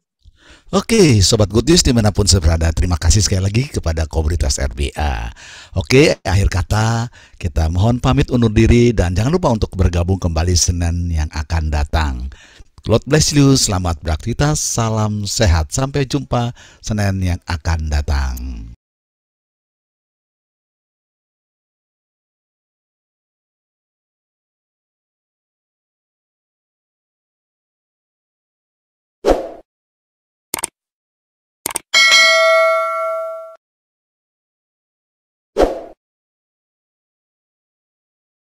Oke, Sobat Good News dimanapun saya berada, terima kasih sekali lagi kepada komunitas RBA. Oke, akhir kata, kita mohon pamit undur diri dan jangan lupa untuk bergabung kembali Senin yang akan datang. God bless you, selamat beraktivitas, salam sehat, sampai jumpa Senin yang akan datang.